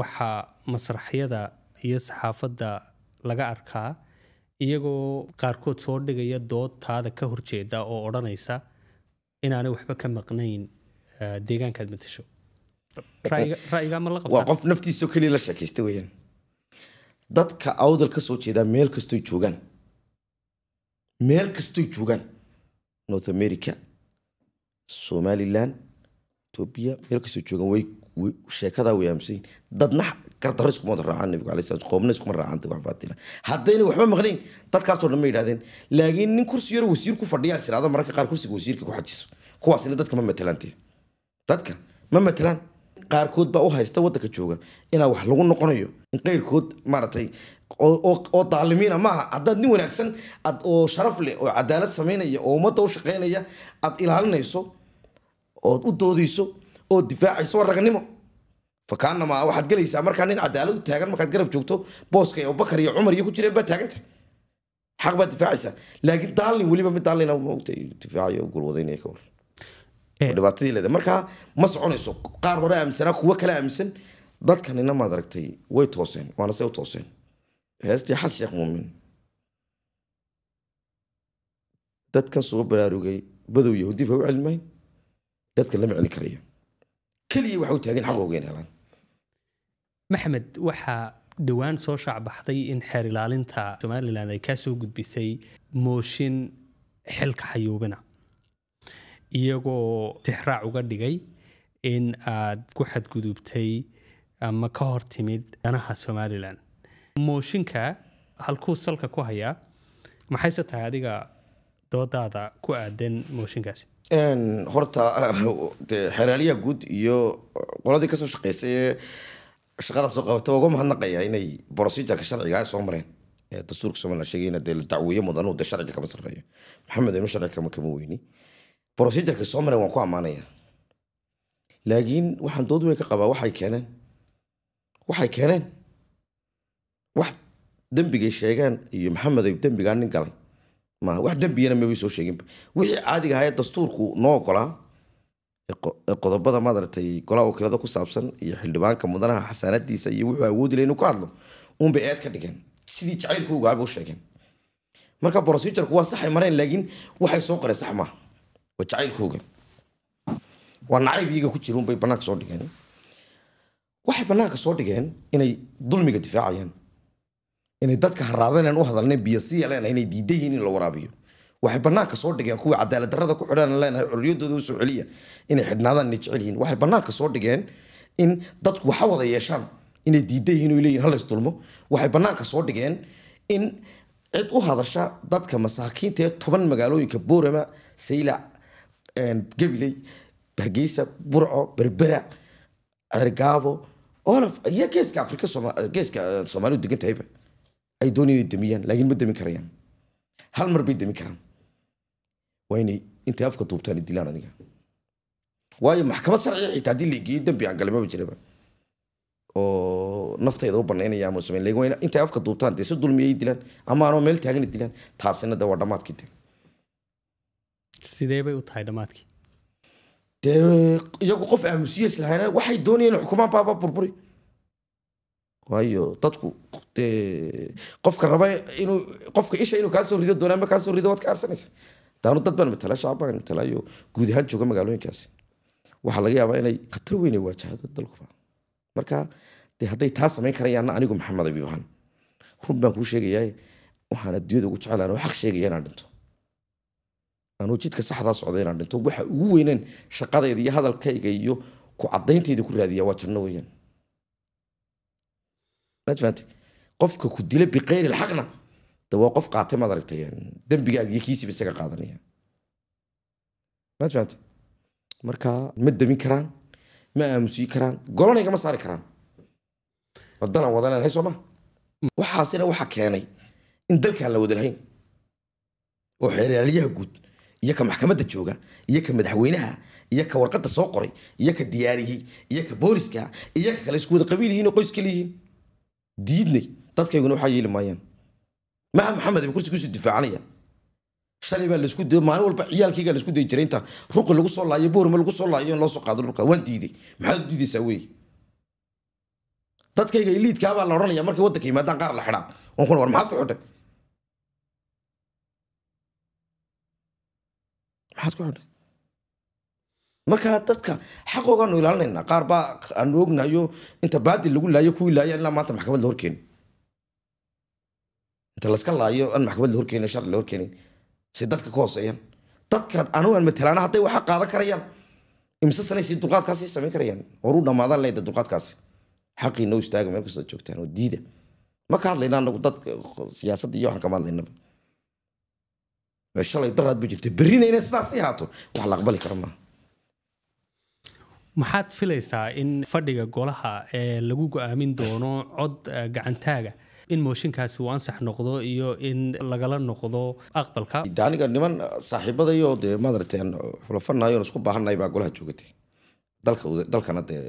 waxaa masraxyada iyo saxaafadda laga arkaa iyagoo qaarkood soo dhigaya dood taada ka horjeeda oo odhanaysa inaanay waxba ka maqnayn deegaankaad matasho waa qof naftiisao keliya la sheekaysta weyaan dadka awdal ka soo jeedaa meel kastoy joogaan meel kastoy joogaan north america somalilan etoobiya meel kastoo joogaan way sheekadaa way aamusanyin dadna kardaro iskumada raacaan nabigu alay sla qoobna iskuma raacanta wax baatina haddayna waxba maqnayn dadkaasoo dhan ma yidhahdeen laakiin nin kursi yaro wasiir ku fadhiyaa siraada mararka qaar kursiga wasiirka ku xajiso kuwaasina dadka ma matalaante dadka ma matelaan qaarkood baa u haysta waddanka jooga inaa wax lagu noqonayo in qeyrkood maaragtay oo daalimiina maaha haddaad nin wanaagsan oo sharaf leh oo cadaalad samaynaya oo ummadda u shaqeynaya aad ilaalinayso ood u doodayso oo difaacayso ragnimo fakaanama waxaad gelaysaa markaa nin cadaaladu taagan markaad garab joogto booska ee abubakar iyo cumar iyo ku jireen baa taagan tahay xaq baad difaacaysaa laakiin daalin weliba mid daalina ah maogta difaacayo gulwadaynaya ka waran eh. dhibaatadii leedahay markaa ma soconayso qaar hore aaminsanaa kuwo kala aaminsan dadkanina maad aragtay way tooseen waana say u tooseen heestii xas sheekh muumin dadkan suga baraarugay badow yahuudi ba u celin dadkan lama celin karayo keliya waxa u taagan xaqoogeen helaan maxmed waxaa dhowaan soo shaacbaxday in xeer ilaalinta somalilan ay kaa soo gudbisay mooshin xilka xayuubina iyagoo tixraac uga dhigay in aad ku xadgudubtay ama ka hor timid danaha somalilan mooshinka halkuu salka ku hayaa maxayse tahay adiga doodaada ku aadan mooshinkaasi horta de guud iyo qoladii kasoo shaqeysay ee shaqadaa soo qabata uga mahadnaqaya ah inay procedureka sharciga soo mareen dastuurka somalilan sheegayna dee dacwiyo mudanu dee sharciga kama sarreeyo maxamed ima sharciga kama kama weyni procedureka soo mareen waan ku ammaanaya laakiin waxaan dood weyn ka qabaa waxay keeneen waxay keeneen wax dembigay sheegeen iyo maxamed ayb dembigaa nin galay ma wax dembiyana maba soo sheeginba wixii caadiga ahaayee dastuurku noo ogolaa ee qodobada maaragtay golaha wakiilada ku saabsan iyo xildhibaanka mudanaha xasaanadiisa iyo wuxuu awoodi lay inuu ka hadlo unbay eed ka dhigeen sidii jacaylku ugaaba u sheegeen marka brocedureku waa saxay mareen laakiin waxay soo qoreen sax maaha waa jacaylkooga waa nacayb iyaga ku jira unbay banaanka soo dhigeen waxay banaanka soo dhigeen inay dulmiga difaacayaan inay dadka haraadeen aan u hadalnay biyasiya inay diidan yihiin in la waraabiyo waxay banaanka soo dhigeen kuwii cadaalad darrada ku xidhaan leenahay xorriyadooda usoo celiya inay xidhnaadaan inay jecel yihiin waxay banaanka soo dhigeen in dadku waxa wada yeeshaan inay diidan yihiin leeyihin halays waxay banaanka soo dhigeen in cid u hadasha dadka masaakiinta ee toban magaalooyinka boorama saylac gabiley hargeysa burco berbera cergaabo olaf iyo geeska afrika geeska soomaalidu degan ay doonay inay damiyaan laakiin ma dami karayaan hal mar bay dami karaan waa inay intay afka duubtaan dilaan aniga waayo maxkamad sharciga xitaa haddii laigeeyo dambi aan galay maba jiraba oo naftayda u banaynaya ama sameyn laakiin waa intay afka duubtaan dee si dulmiyay dilaan ama anoo meel taagana dilaan taasina dee waa dhammaadkii de sidee bay u tahay dhammaadkii dee iyagu qof aamusiye islahaana waxay doonayeen xukumaan baabaa burburi waayo dadku de qofka raba inuu qofka isha inuu kaasoo rido doonaanba kaasoo rido waad ka arsanaysa daanu dad baan matalaa shacabaan matalaayo guud ahaan jooga magaalooyinkaasi waxaa laga yaabaa inay khatar weyn ay waajahdo dalkuba marka de hadday taa samayn karaan anigu maxamed abi run baan kuu sheegayaa waxaan adduunyada ugu jecel anoo xaq sheegaya inaan dhinto anuu jidka saxdaa socda inaan dhinto waxa ugu weyneen shaqadayda iyo hadalkayga iyo ku cadayntayda ku raadiya waa janno weeyaan qofka ku dila biqeyri lxaqna de waa qof qaatay maad aragtay dembigaaga iyo isaga qaadanaya maadfaate marka ma damin karaan ma aamusiyi karaan golonayga ma saari karaan wadanaan wada leenahay soo maa waxaasina waxaa keenay in dalkaan la wada lahayn oo xeeraaliyaha guud iyo ka maxkamadda jooga iyo ka madaxweynaha iyo ka warqadda soo qoray iyo ka diyaarihii iyo ka booliska iyo ka kale isku wada qabiil oo qoys leeyihiin diidnay dadkayguna waxaa yeeli maayaan maha maxamed abi kursi kusii difaacanaya shalay baa laisku dayay maalin walba ciyaalkaygaa laisku dayi jiray inta ruqi lagu soo laayo boorma lagu soo laayo in loo soo qaado ruqa waan diiday maxaad diidaysaa weeye dadkayga iliidkaa baa la odhanaya markay waddanka yimaadaan qaar la xidhaa waan kuna war maxaad ku xidhay maxaad ku xidhay marka dadka xaqoogaanu ilaalinayna qaar baa aanu ognayo inta baadil lagu laayo kuwii laaya ilaa maanta maxkamad la horkeenin inta laska laayo aan maxkamad la horkeenin sharci la horkeenin say dadka ka hooseeyaan dadka anugan matalaana hadday waxa qaadan karayaan imise sanaysi dulqaadkaasi samayn karayaan horuu dhammaadaan leeda dulqaadkaasi xaqiina u istaaga meel kastoo joogtaan oo diida ma hadlayna anagu dadka siyaasadda iyo waxaan kama hadlaynaba shalay daraad ba jirta berrinayna sidaas haato wax la aqbali kara maaha maxaad filaysaa in fadhiga golaha ee lagu go-aamin doono cod eh, gacantaaga in mooshinkaasi uu ansax noqdo iyo in lagala noqdo aqbalka aniga niman saaxiibadayo dee madarteen xulafanayo isku baahanay baa golaha joogatay dalka dalkana dee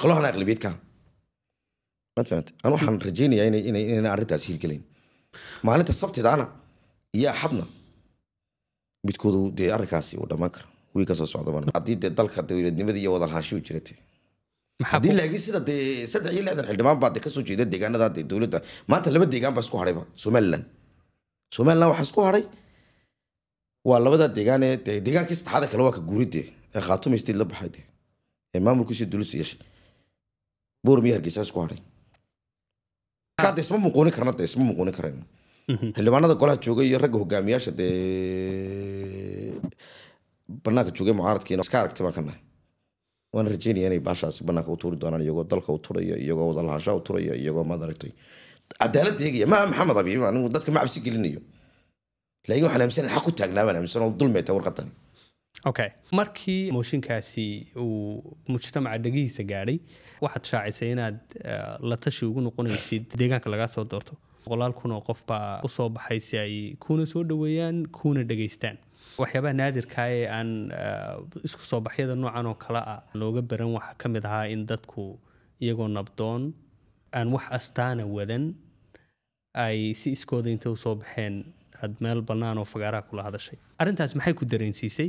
golahana aqlabiyadka maad fahamte an waxaan rajaynayaa inay inay inayna maalinta sabtidaana iyo axadna midkoodu dee arrinkaasi uu dhammaan kara wii kasoo socdahadii de dalka dowladnimadii iyo wadalhaashiu jirate haddii laakiin sida dee saddex iyo lixdan xildhibaan baa de kasoo jeeda deegaanada de dowladda maanta laba deegaan baa isku hadhayba somalilan somalilan waxaa isku hadhay waa labada deegaanee de deegaankii saddexaada kale waa ka guuri dee ee khaatumo state la baxay dee ee maamulkiisa dulisa yeeshay boorm iyo hargeysa isku hadhay de isma muquuni karna de isma muquuni karayno xildhibaanada golaha jooga iyo ragga hogaamiyaasha dee banaanka joogay mucaaradkiina iska aragti baan ka nahay waan rajeynaya inay baashaas banaanka u tuuri doonaan iyagoo dalka u turayo iyagoo wadalahaanshaa u turayo iyagoo maad aragtay eegaya maa maxamed abiib anigu dadka ma cabsi gelinayo laakiin waxaan aaminsan xaq ku taagnaa baan aaminsan oo dulmeeta warqadani okay markii mooshinkaasi uu mujtamaca dhegihiisa gaadhay waxaad shaacisay inaad eh, la tashi ugu noqonaysid deegaanka lagaa soo doorto boqolaal kun oo qof baa usoo baxay si ay kuuna soo dhoweeyaan kuuna dhegaystaan waxyaabaha naadirka ee aan ah, isku soo baxyada noocan oo kale ah looga baran waxaa ka mid ahaa in dadku iyagoo nabdoon aan wax astaana wadan ay si iskooda intay usoo baxeen aad meel bannaan oo fagaaraha kula hadashay arrintaas maxay ku dareensiisay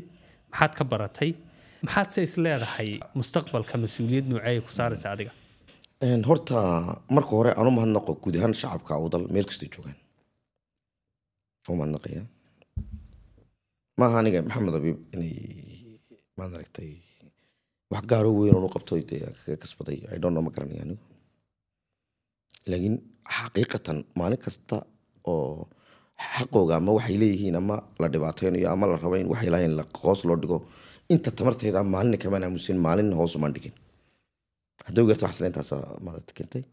maxaad ka baratay maxaad se isleedahay mustaqbalka mas-uuliyad nooceeya ku saaraysa adiga horta marka hore aanu mahadnaqo guud ahaan shacabka awdal meel kastay joogaan umahadnaqaya maaha aniga maxamed abiib inay maad aragtay wax gaaro weyn u qabto kaga kasbaday i don't know ma garanaya anigu laakiin xaqiiqatan maalin kasta oo xaqooga ama waxay leeyihiin ama la dhibaateynayo ama la rabo in waxay lahayn hoos loo dhigo inta tamarteeda maalina kamaan aamusin maalin hoosumaan dhigin hadduu garta waxsla intaasa ah, maaragta keentay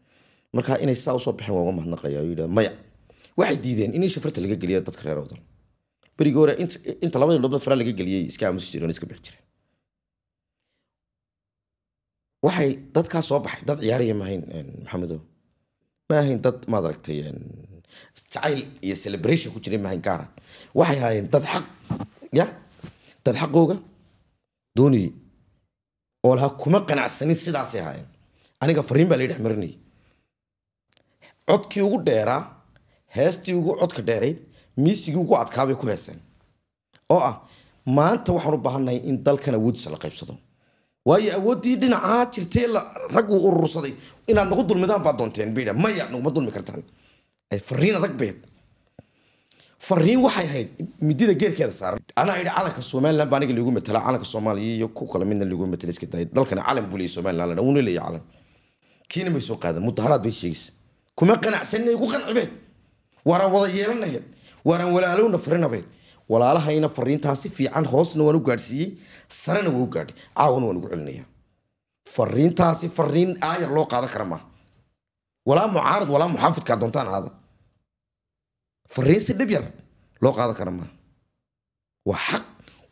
marka inay saa usoo baxeen waa uga mahadnaqaya yidha maya waxay diideen in in shafarta laga geliyo dadka reer wadan berigii hore inta labadii dhobna fara laga geliyay iska jireen iska bixi jireen waxay dadkaa soo baxay dad ciyaariya maahayn maxamedo ma dad maad aragtay jacayl iyo celebration ku jiray maahayn gaara waxay ahaayeen dad xaq ya dad xaqooga doonayay oo lahaa kuma qanacsanin sidaasay ahaayeen aniga fariin baa la dhex marinayay codkii ugu dheeraa heestii ugu codka dheerayd miisigii ugu adkaa ku heeseen oo ah maanta waxaan u baahannahay in dalkan awooddiisa la qaybsado waayo awooddii dhinacaa jirtee raggu urursaday inaad nagu dulmidaan baa doonteen bidha maya naguma dulmi kartaan fariin adag beed fariin waxay ahayd midida geerkeeda saaran anaa idhi calanka somaliland baa aniga liigu matala calanka soomaaliya iyo ku kale midna liigu matala iska daaya dalkani calan buu leeyay somaliland wuuna leeya calan kiina may soo qaadan mudaharaad bay sheegaysa kuma qanacsanay ku qancibeed waaraan wada yeelanaheed waanaan walaalowna farinabay walaalahayna fariintaa si fiican hoosna waan u gaadhsiiyey sarena waa u gaadhay caawana waan ugu celinaya fariintaasi fariin aayar loo qaadan kara maaha walaa mucaarad walaa muxaafidka doontaan aada fariin si dhib yar loo qaadan kara maaha waa xaq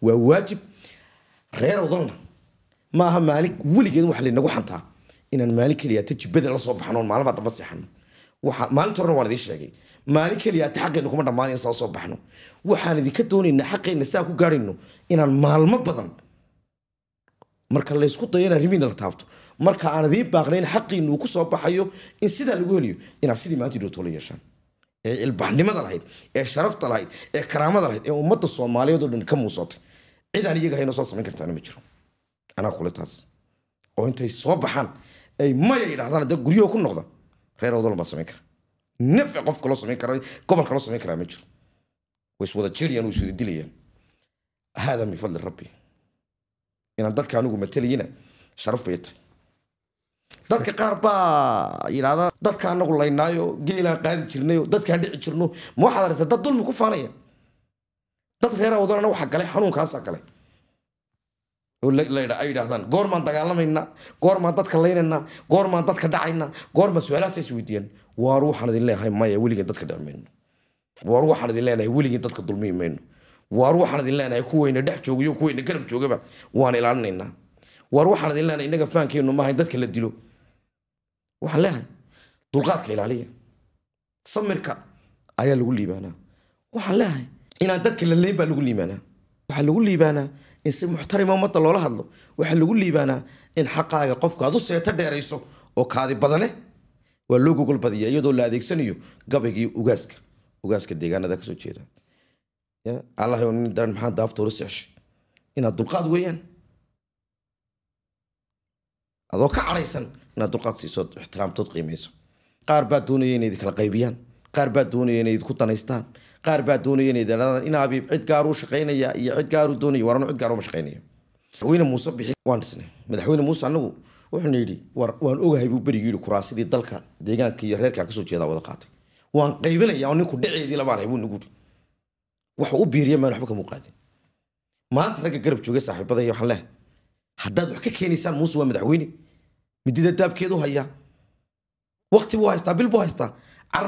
waa waajib reer odolna maaha maalin weligeed waxa laynagu xantaa inaan maalin keliya tajibada la soo maalmaa damba seexano maalinta horena waan sheegay maalin keliya ati xaqeenna kuma dhammaanay insaa soo baxno waxaan idinka doonaynaa xaqeenna saa ku gaarayno inaan maalmo badan marka laysku dayo inaan rimiina la taabto marka aan idiin baaqnay in ku soo baxayo in sidaa lagu heliyo inaad sidii maanta idhootoola yeeshaan ee ilbaxnimada lahayd ee sharafta lahayd ee karaamada lahayd ee ummadda soomaaliyeed oo dhan ka muusatay cidaan iyaga hayna soo samayn kartaana ma jiro anaa kule taas oo intay soo baxaan ay maya idhahdaan hadda guryaho ku noqda reer odol baa samayn kara nafci qofka loo samayn kara gobolka loo samayn karaa ma jiro way iswada jirayaan way iswada dilayaan haadaa min fadli rabbi inaan dadka anigu matalayina sharaf bay tahay dadka qaar baa yidhahda dadka anagu laynaayo geelaan qaadi jirnayo dadkaan dhici jirno ma waxaad aragtaa dad dulmi ku faanaya dad reeraa wadanana waxaa galay xanuunkaasaa galay ay yidhaahdaan goormaan dagaalamaynaa goormaan dadka laynaynaa goormaan dadka dhacaynaa goormaan su-aalahaas is weydiiyaan waar waxaan idin leenahay maya weligen dadka dhicmayno waar waxaan idin leenahay weligen dadka dulmiyi mayno waar waxaan idin leenahay kuwayna dhex joogayo kuwayna garab joogaba waan ilaalinaynaa waar waxaan idin leenahay innaga faankeenu maaha dadka la dilo waxaan leenahay dulqaadka ilaaliya samirka ayaa lagu liibaanaa waxaan leenahay inaan dadka la leyn baa lagu liibaanaa waxaa lagu liibaanaa in si muxtarima ah ummadda loola hadlo waxaa lagu liibaanaa in xaqaaga qofka aad u seeto dheerayso oo kaadi badane waa loo gogol badiya iyadoo la adeegsanayo gabaygii ugaaska ugaaska deegaanada kasoo jeeda allah nin daran maxaa daafta hore sexshay inaad dulqaad weeyaan adoo ka cadhaysan inaad dulqaad siiso ixtiraamtood qiimayso qaar baa doonaya inay idinkala qaybiyaan qaar baa doonaya inay idinku danaystaan qaar baa doonaya inay dhadhaan inaabi cid gaaruu shaqaynaya iyo cid gaaruu doonaya warano cid gaaruma shaqaynaya madaxweyne muuse bixi waan dhisnay madaxweyne muuse anagu wuxuuna yidhi waan ogahay buu berigi yii kuraasidii dalka deegaanka iyo reerkaa kasoo jeedaa wada qaatay waan qaybinaya oo ninku dhaceedii labaanhay buu nagu waxa u biiriya maan waba kamu qaadin maanta ragga garab jooga saaxiibadaiy waxaan leehay haddaad wax ka keenaysaan muuse waa madaxweyne midida daabkeedu hayaa wakti buu haystaa bil buu haystaa car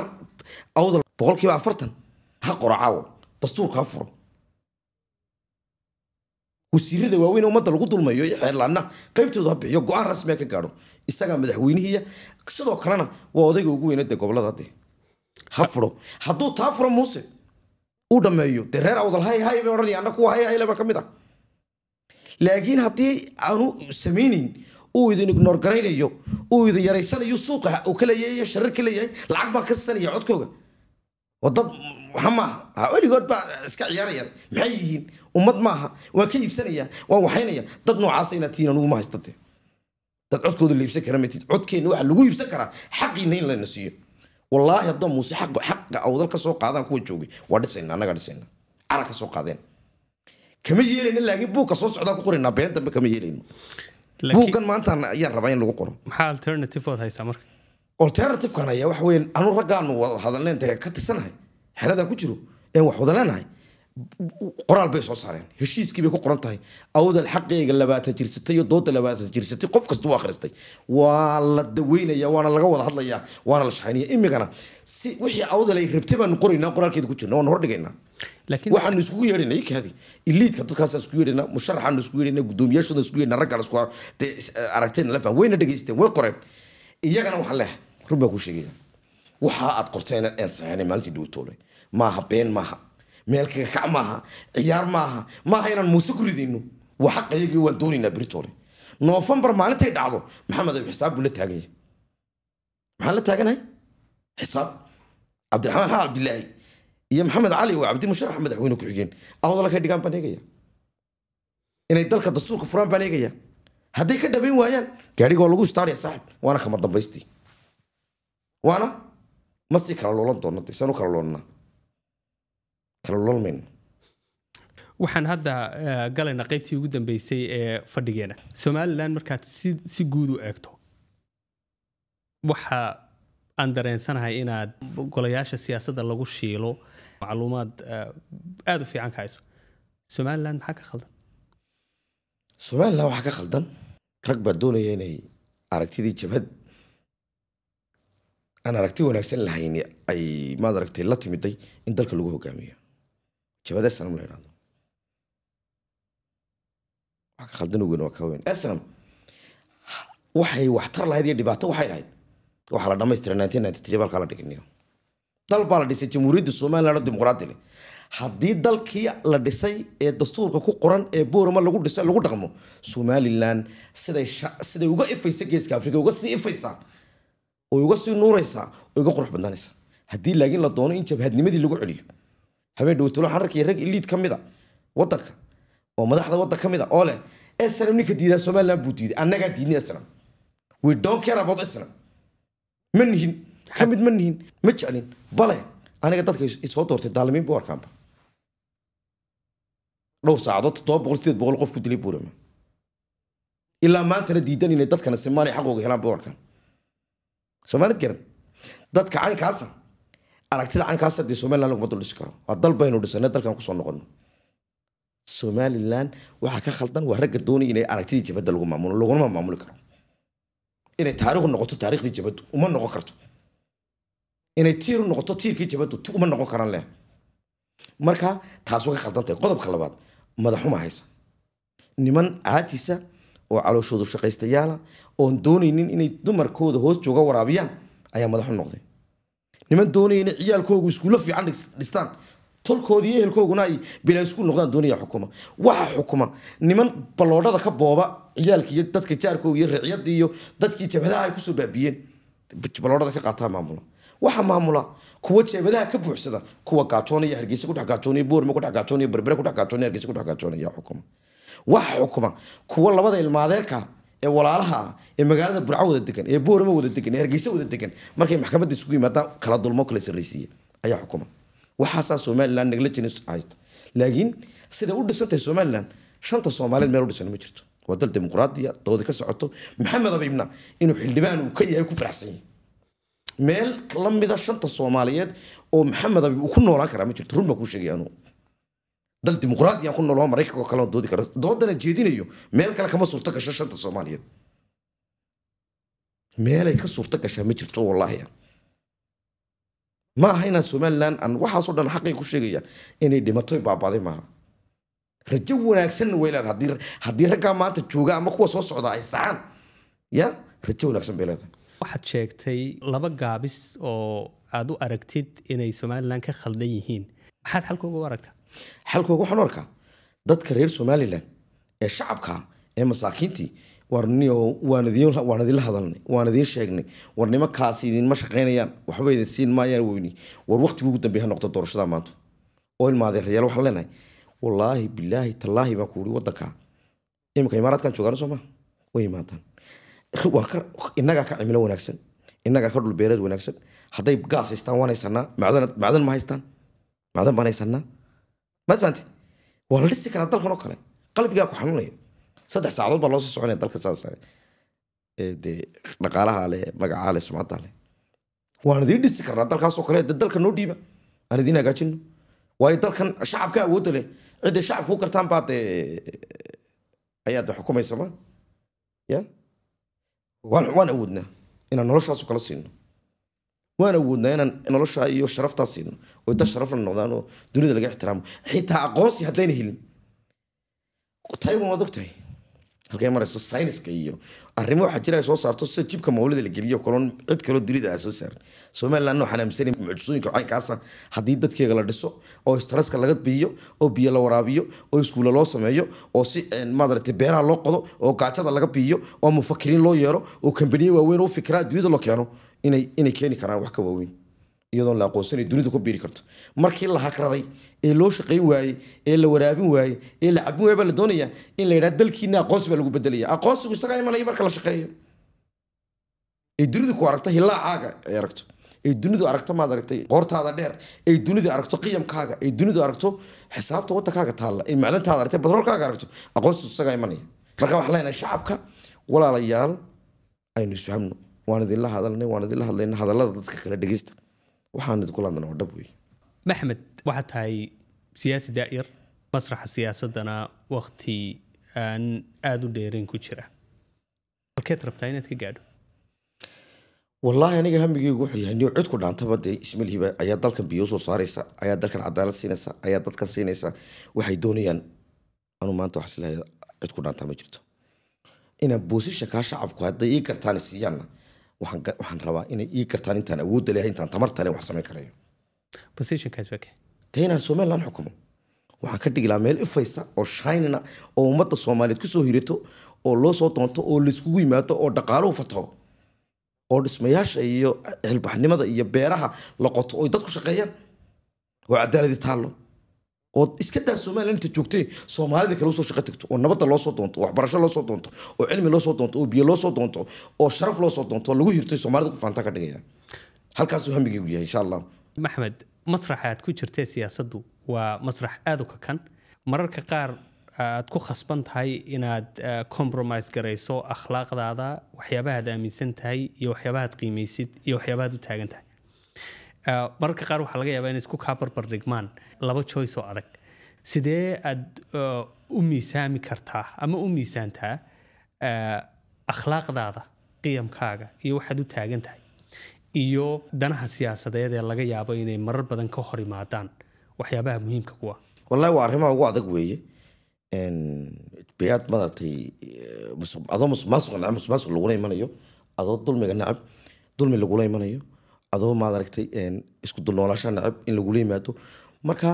awdal boqolkiiba afartan ha qoro caawo dastuurka ha furo wasiirada waaweyn ummadda lagu dulmayo iyo xeerlaanna qaybtooda ha bixiyo go-aan rasmia ah ka gaadho isagaa madaxweynihiiya sidoo kalena waa odayga ugu weyna dee gobolada haddee ha furo hadduu taa furo muuse uu dhammeeyo dee reer awdal hay hay bay odhanaya anna kuwa hay hayle ka mid ah laakiin haddii aanu samaynin uu idin ignoorgaraynayo uu idin yaraysanayo suuqa uu ka leeyahay sharar ka leeyahay lacag baan ka siisanaya codkooga waa dad weligoodba iska ciyaarayaan maxay yihiin ummad maaha waan ka iibsanaya waan waxaynaya dad noocaasa inaad tihiin anuguma haystate dad codkooda la iibsan kara matid codkeenna waxaa lagu iibsan karaa xaqiina in layna siiyo wallaahi haddaan muuse xaqa xaqa awdal ka soo qaadaan kuwa joogay waa dhisayna annagaa dhisayna cara ka soo qaadeen kama yeelayna laakiin buugka soo socdaa ku qoraynaa been dambe kama yeelayno buuggan maantaan ayaan rabaa in lagu qoro maxaa alternative ood haysaa marka alternative ayaa waxa weeyaan anu raggaanu hadalneen ka tirsanahay xeradaan ku jiro wax wada leenahay qoraal bay soo saareen heshiiskii bay ku qoran tahay awdal xaqeyga labaatan jirsatay iyo dooda labaatan jirsatay qof kasta akhristay waa la daweynaya waana laga wada hadlayaa waana la shaqaynaya imigana si wixii awdal ay rabtay baanu qoraynaa qoraalkeeda ku jirna waanu hordhigaynaa waxaanu isugu yeedhayna ikaadi iliidka dadkaasaan isku yeedhayna musharaxaanu isku yeedhayna guddoomiyaashoodan isku yeedhayna raggaan isku dee aragtayna la faham wayna dhegaysteen way qoreen iyagana waxaa leeha run baa sheegaya waxa aad qorteen aan saxaynay maalintii dhuutoolay maaha been maaha meel kagakac maaha ciyaar maaha maaha inaan muuse ku ridayno waa xaqayagii waan doonaynaa britole noofembar maalintay dhacdo maxamed ayuu xisaab buu la taaganya maxaan la taaganahay xisaab cabdiraxmaan xaa cabdilaahi iyo maxamed cali oo cabdi musharax madaxweyne ku-xigeen awdalakay dhigaan baan eegaya inay dalka dastuurka furaan baan eegaya hadday ka dhabayn waayaan gaadhiga lagu istaaraya saaxib waana kama dambaystii waana ma kala loolan doona de u kala loolnaa waxaan hadda eh, galayna qaybtii ugu dambeysay ee fadhigeena somalilan markaad si guud u eegto waxa aan dareensanahay inaad golayaasha siyaasadda lagu shiilo macluumaad eh, aada u fiican ka hayso somalilan maxaa ka khaldan somalilan waxaa ka khaldan rag baa doonaya inay aragtidii jabhad aan aragti wanaagsan lahayn ay maad aragtay la timiday in dalka lagu hogaamiyo jawada sanam la dhahdo khaldan u waa ka weyn esanam waxay waxtar lahayd iyo dhibaato waxay lahayd waxaa la dhammaystiray nineteen ninety three balkaa la dhigniyo dal baa la dhisay jamhuuriyadda somaliland oo dimuqraadi leh haddii dalkii la dhisay ee dastuurka ku qoran ee boorama lagu dhiso lagu dhaqmo somalilan siday siday uga ifaysa geeska afrika uga sii ifaysaa oo uga sii nuuraysaa oo uga qurux badnaanaysaa haddii laakiin la doono in jabhadnimadii lagu celiyo habeen dhowtalo xararkii rag iliid ka mid a wadanka oo madaxda wadan ka mid a oo leh snam ninka diidaa somaliland buu diiday annagaa diidnay snam we don't care about snam ma nihin ka mid ma nihin ma jeclin bale aniga dadka soo doortay daalimiin buu arkaanba dhowr saacadood toddoba boqol sideed boqol qof ku dilay buurama ilaa maantana diidan inay dadkana simaan ay xaqooga helaan buu arkaan soomaalid garan dadka cankaasa aragtida cankaas haddii somalilan laguma dul karo waa dal baynu dhisana dalkan kusoo noqono somalilan waxaa ka khaldan waa ragga doonay inay aragtidii jabadda lagu maamulo lagunama maamuli karo inay taariikhu noqoto taariikhdii jabaddu uma noqon karto inay tiiru noqoto tiirkii jabaddu ti uma noqon karan leh marka taasu ka khaldan qodobka labaad madaxuma haysa niman caajisa oo calooshoodu shaqaystayaala oon doonaynin inay dumarkooda hoos jooga waraabiyaan ayaa madaxu noqday niman doonaya inay ciyaalkoogu iskuulo fiican dhistaan tolkoodii ehelkooguna ay bilaa iskuul noqdaan doonaya xukuma waxa xukuma niman balloodhada ka booba ciyaalki dadka jaarkooga iyo raciyaddii iyo dadkii jabhadaha ay kusoo baabiiyeen balloodhada ka qaataa maamula waxaa maamula kuwa jeebadaha ka buuxsada kuwa gaajoonaya hargeysa kudhex gaajoonaya boorme kudhex gaajoonaya berbere kudhex gaajoonaya hargeysa kudhex gaajoonaya xukuma waxa xukuma kuwa labada ilmaadeerka ee walaalaha ee magaalada burco wada degan ee boorama wada degan ee hargeysa wada degan markay maxkamadda isugu yimaadaan kala dulmo kala sarreysiiya ayaa xukuma waxaasaa somalilan nagla jirin haysto laakiin siday u dhisantahay somalilan shanta soomaaliyeed meel u dhisan ma jirto waa dal dimuqraadiya dooda ka socoto maxamed abaibna inuu xildhibaan uu ka yahay ku faraxsan yahay meel lamida shanta soomaaliyeed oo maxamed abib uu ku noolaan karaa ma jirto run kuu sheegay anugu dal dimuqraadiya ku nool maraykanoo kale doodi kara doodana jeedinayo meel kale kama suurto gasho shanta soomaaliyeed meelay ka suurto gashaa ma jirto wallaahi ma aha inaan somalilan aan waxaasoo dhan xaqay ku sheegaya inay dhimatoy baabaaday maaha rajo wanaagsanna wayleed haddii haddii raggaa maanta jooga ama kuwa soo socda ay saxaan ya rajo wanaagsan bay leedahay waxaad sheegtay laba gaabis oo aad u aragtid inay somalilan ka khaldan yihiin maxaad xalka ugu aragtaa xalka ugu xodhoorka dadka reer somalilan ee shacabka ee masaakiintii waan idinla hadalnay waan sheegnay war nimankaasi idinma shaqaynayaan waxba idin siin maayaan weyni war waqtigii ugu dambeey ha doorashada maanta oo ilmaadeerayaal waxaan leenahay wallaahi bilaahi tallaahi baan ku uri waddanka imaaraadkan joogaana soo maha way imaadaan innagaa ka cimilo wanaagsan innagaa ka dhul beereed wanaagsan hadday gaas haystaan waan haysanaa macdan ma haystaan macdan baan haysanaa maad waa la dhisi karaa dalkan oo kale qalbigaa ku xanuunaya saddex saacadood baa loosoo soconaya dalka saas de dhaqaalaha leh magacaha leh sumcadda leh waan idiin dhisi karnaa dalkaasoo kale de dalka noo dhiiba aan idiin hagaajino waayo dalkan shacabka awoodda leh cidda shacabka u kartaan baa de ayaa xukumaysa ma ya waan waan awoodnaa inaan noloshaasu kala siino waan awoodnaa inaan nolosha iyo sharaftaa siino oo dad sharafla noqdaan oo dunida laga ixtiraamo xitaa aqoonsi haddayna helin taiwan waad ogtahay halkay marayso sayniska iyo arrimo waxaa jira ay soo saarto sida jibka mawlida la geliyo kaloon cid kaloo dunida aa soo saarin somaliland waxaan aaminsanay mucjisooyinka caynkaasa haddii dadkeega la dhiso oo istaraska laga biyo oo biyo la waraabiyo oo iskuulla loo sameeyo oo si maadarata beeraha loo qodo oo gaajada laga biyo oo mufakiriin loo yeero oo kambaniya waaweyn u fikira adduunyada loo keeno inay keeni karaan wax ka waaweyn iyadoon la aqoonsana dunida ku biiri karto markii la hagraday ee loo shaqayn waayey ee la waraabin waayey ee la cabin waaya baa la doonaya in la yidhaha dalkiina aqoonsi baa lagu bedelaya aqoonsigu isagaa imanaya marka la shaqeeyo ay dunidu ku aragto hilaacaaga ay aragto ay dunidu aragto maad aragtay qoortaada dheer ay dunidu aragto qiyamkaaga ay dunidu aragto xisaabta wadankaaga taalla ay macdantaada aragtay batroolkaaga aragto aqoonsigu isagaa imanaya marka waxaan leenahay shacabka walaalayaal aynu isfahamno waan idinla hadalnay waan idinla hadlayna hadallada dadka kale dhegeysta waxaan idinku ladnay oo dhab wey maxmed waxaad tahay siyaasi daa'yar masraxa siyaasadana wakti aan aada u dheerin ku jira halkeed rabtaa inaad ka gaadho wallaahi aniga hamigeygu wuxuu yahay niyo cid dhaantaba dee ismalihiba ayaa dalkan biyo usoo saaraysa ayaa dalkan cadaalad siinaysa ayaa dadkan siinaysa waxay doonayaan anuu maanta waxaa islahay cid ku dhaantaa ma jirto inaan boosisha kaa shacabku hadday ii gartaana siiyaanna waxaan rabaa inay ii kartaan intaan awoodda lehay intaan tamarta leh wax samayn karayo de inaan somaliland xukumo waxaan ka dhigi lahaa meel ifaysa oo shinina oo ummadda soomaaliyeed kusoo hirato oo loo soo doonto oo layskugu yimaado oo dhaqaaluhu fataho oo dhismayaasha iyo xilbaxnimada iyo beeraha la qoto oy dad ku shaqeeyaan oo cadaaladii taallo ood iska daa somalilan inta joogtay soomaalida kale usoo shaqa tagto oo nabadda loosoo doonto oo waxbarasho loosoo doonto oo cilmi loosoo doonto oo biyo loosoo doonto oo sharaf loosoo doonto oo lagu hirtay soomaalida ku faantaan ka dhigaya halkaasuu hamigaygu yahay insha allah maxmed masraxa aad ku jirtee siyaasaddu waa masrax aada u kakan mararka qaar aad ku khasban tahay inaad ah, compromise garayso akhlaaqdaada waxyaabahaad aaminsan tahay iyo waxyaabahaad qiimaysid iyo waxyaabahaad u taagan tahay Eh, mararka qaar waxaa laga yaabaa inay isku kaa barbar dhigmaan laba joyce oo adag sidee aad eh, u miisaami kartaa ama u miisaantaa eh, akhlaaqdaada qiyamkaaga iyo waxaad u taagan tahay iyo danaha siyaasadeed ee laga yaabo inay marar badan ka hor imaadaan waxyaabaha muhiimka kuwa ah. wallahi waa arrimaha ugu adag weeye bayaad maaragtay adoo musuqmaasuq nacab musuqmaasuq lagula imanayo adoo dulmiga nacab dulmi lagula imanayo adoo maad aragtay isku dulnoolaasha necab in lagula yimaado marka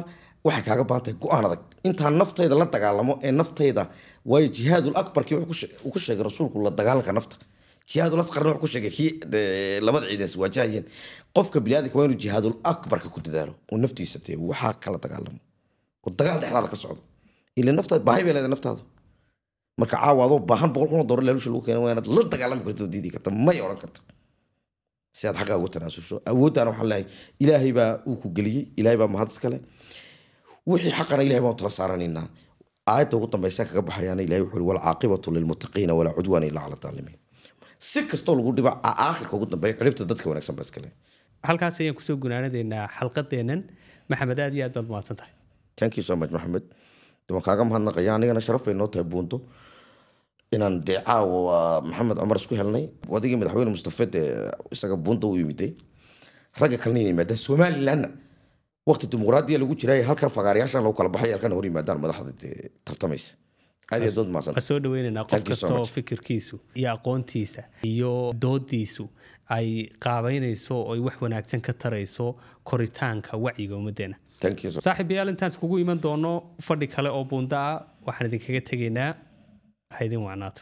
waxay kaaga baantay go-aan adag intaan naftayda la dagaalamo ee naftayda waayo jihaadul akbarkii wuxuu ku sheegay rasuulku la dagaalanka nafta jihaadul asqarna wuxuu ku sheegay kii labada ciidas waajahayeen qofka biniaadamka waa inuu jihaadul akbarka ku dadaalo oo naftiisa dee waxaa kala dagaalamo oo dagaal dhexdaada ka socdo ile naftaada baahay bay leedahay naftaada marka caawa adoo baahan boqol kun oo leelusha lagu keena waa inaad la dagaalami karto diidi karta may odhan karto si aad xaqa uga tanaasusho awooddaana waxaan lehay ilaahay baa uu ku geliyey ilahay baa mahad iskale wixii xaqana ilahay baan tala saaranaynaa aayadda ugu dambaysa kaga baxayaana ilahay wuxuu walcaaqibatu lilmuttaqiina walaa cudwaana ilaa cala daalimiin si kastoo lagu dhiba aakhirka ugu dambeeya xidhibta dadka wanaagsan baa iskale halkaas ayaan kusoo gunaanadaynaa xalqadeennan maxamed aad iyo aad baad mahadsan tahay thank you so much maxamed waan mahadnaqaya anigana sharaf bay noo tahay buunto inaan dee caawa maxamed cumar isku helnay odaygii madaxweyne mustafe dee isaga bunda u yimiday ragga kalena ina yimaadaan somalilanna waqti dimuqraadiya lagu jiraay halkan fagaarayaashan lagu kala baxay halkan hor yimaadaan madaxda dee tartamaysa soo dhaweynaynaa qof kasta fikirkiisu iyo aqoontiisa iyo doodiisu ay qaabeynayso oo ay wax wanaagsan ka tarayso koritaanka wacyiga ummaddeena saaxiib yaal intaan iman doono fadhi kale oo buunda ah waxaan idinkaga tegaynaa haydin wacnaato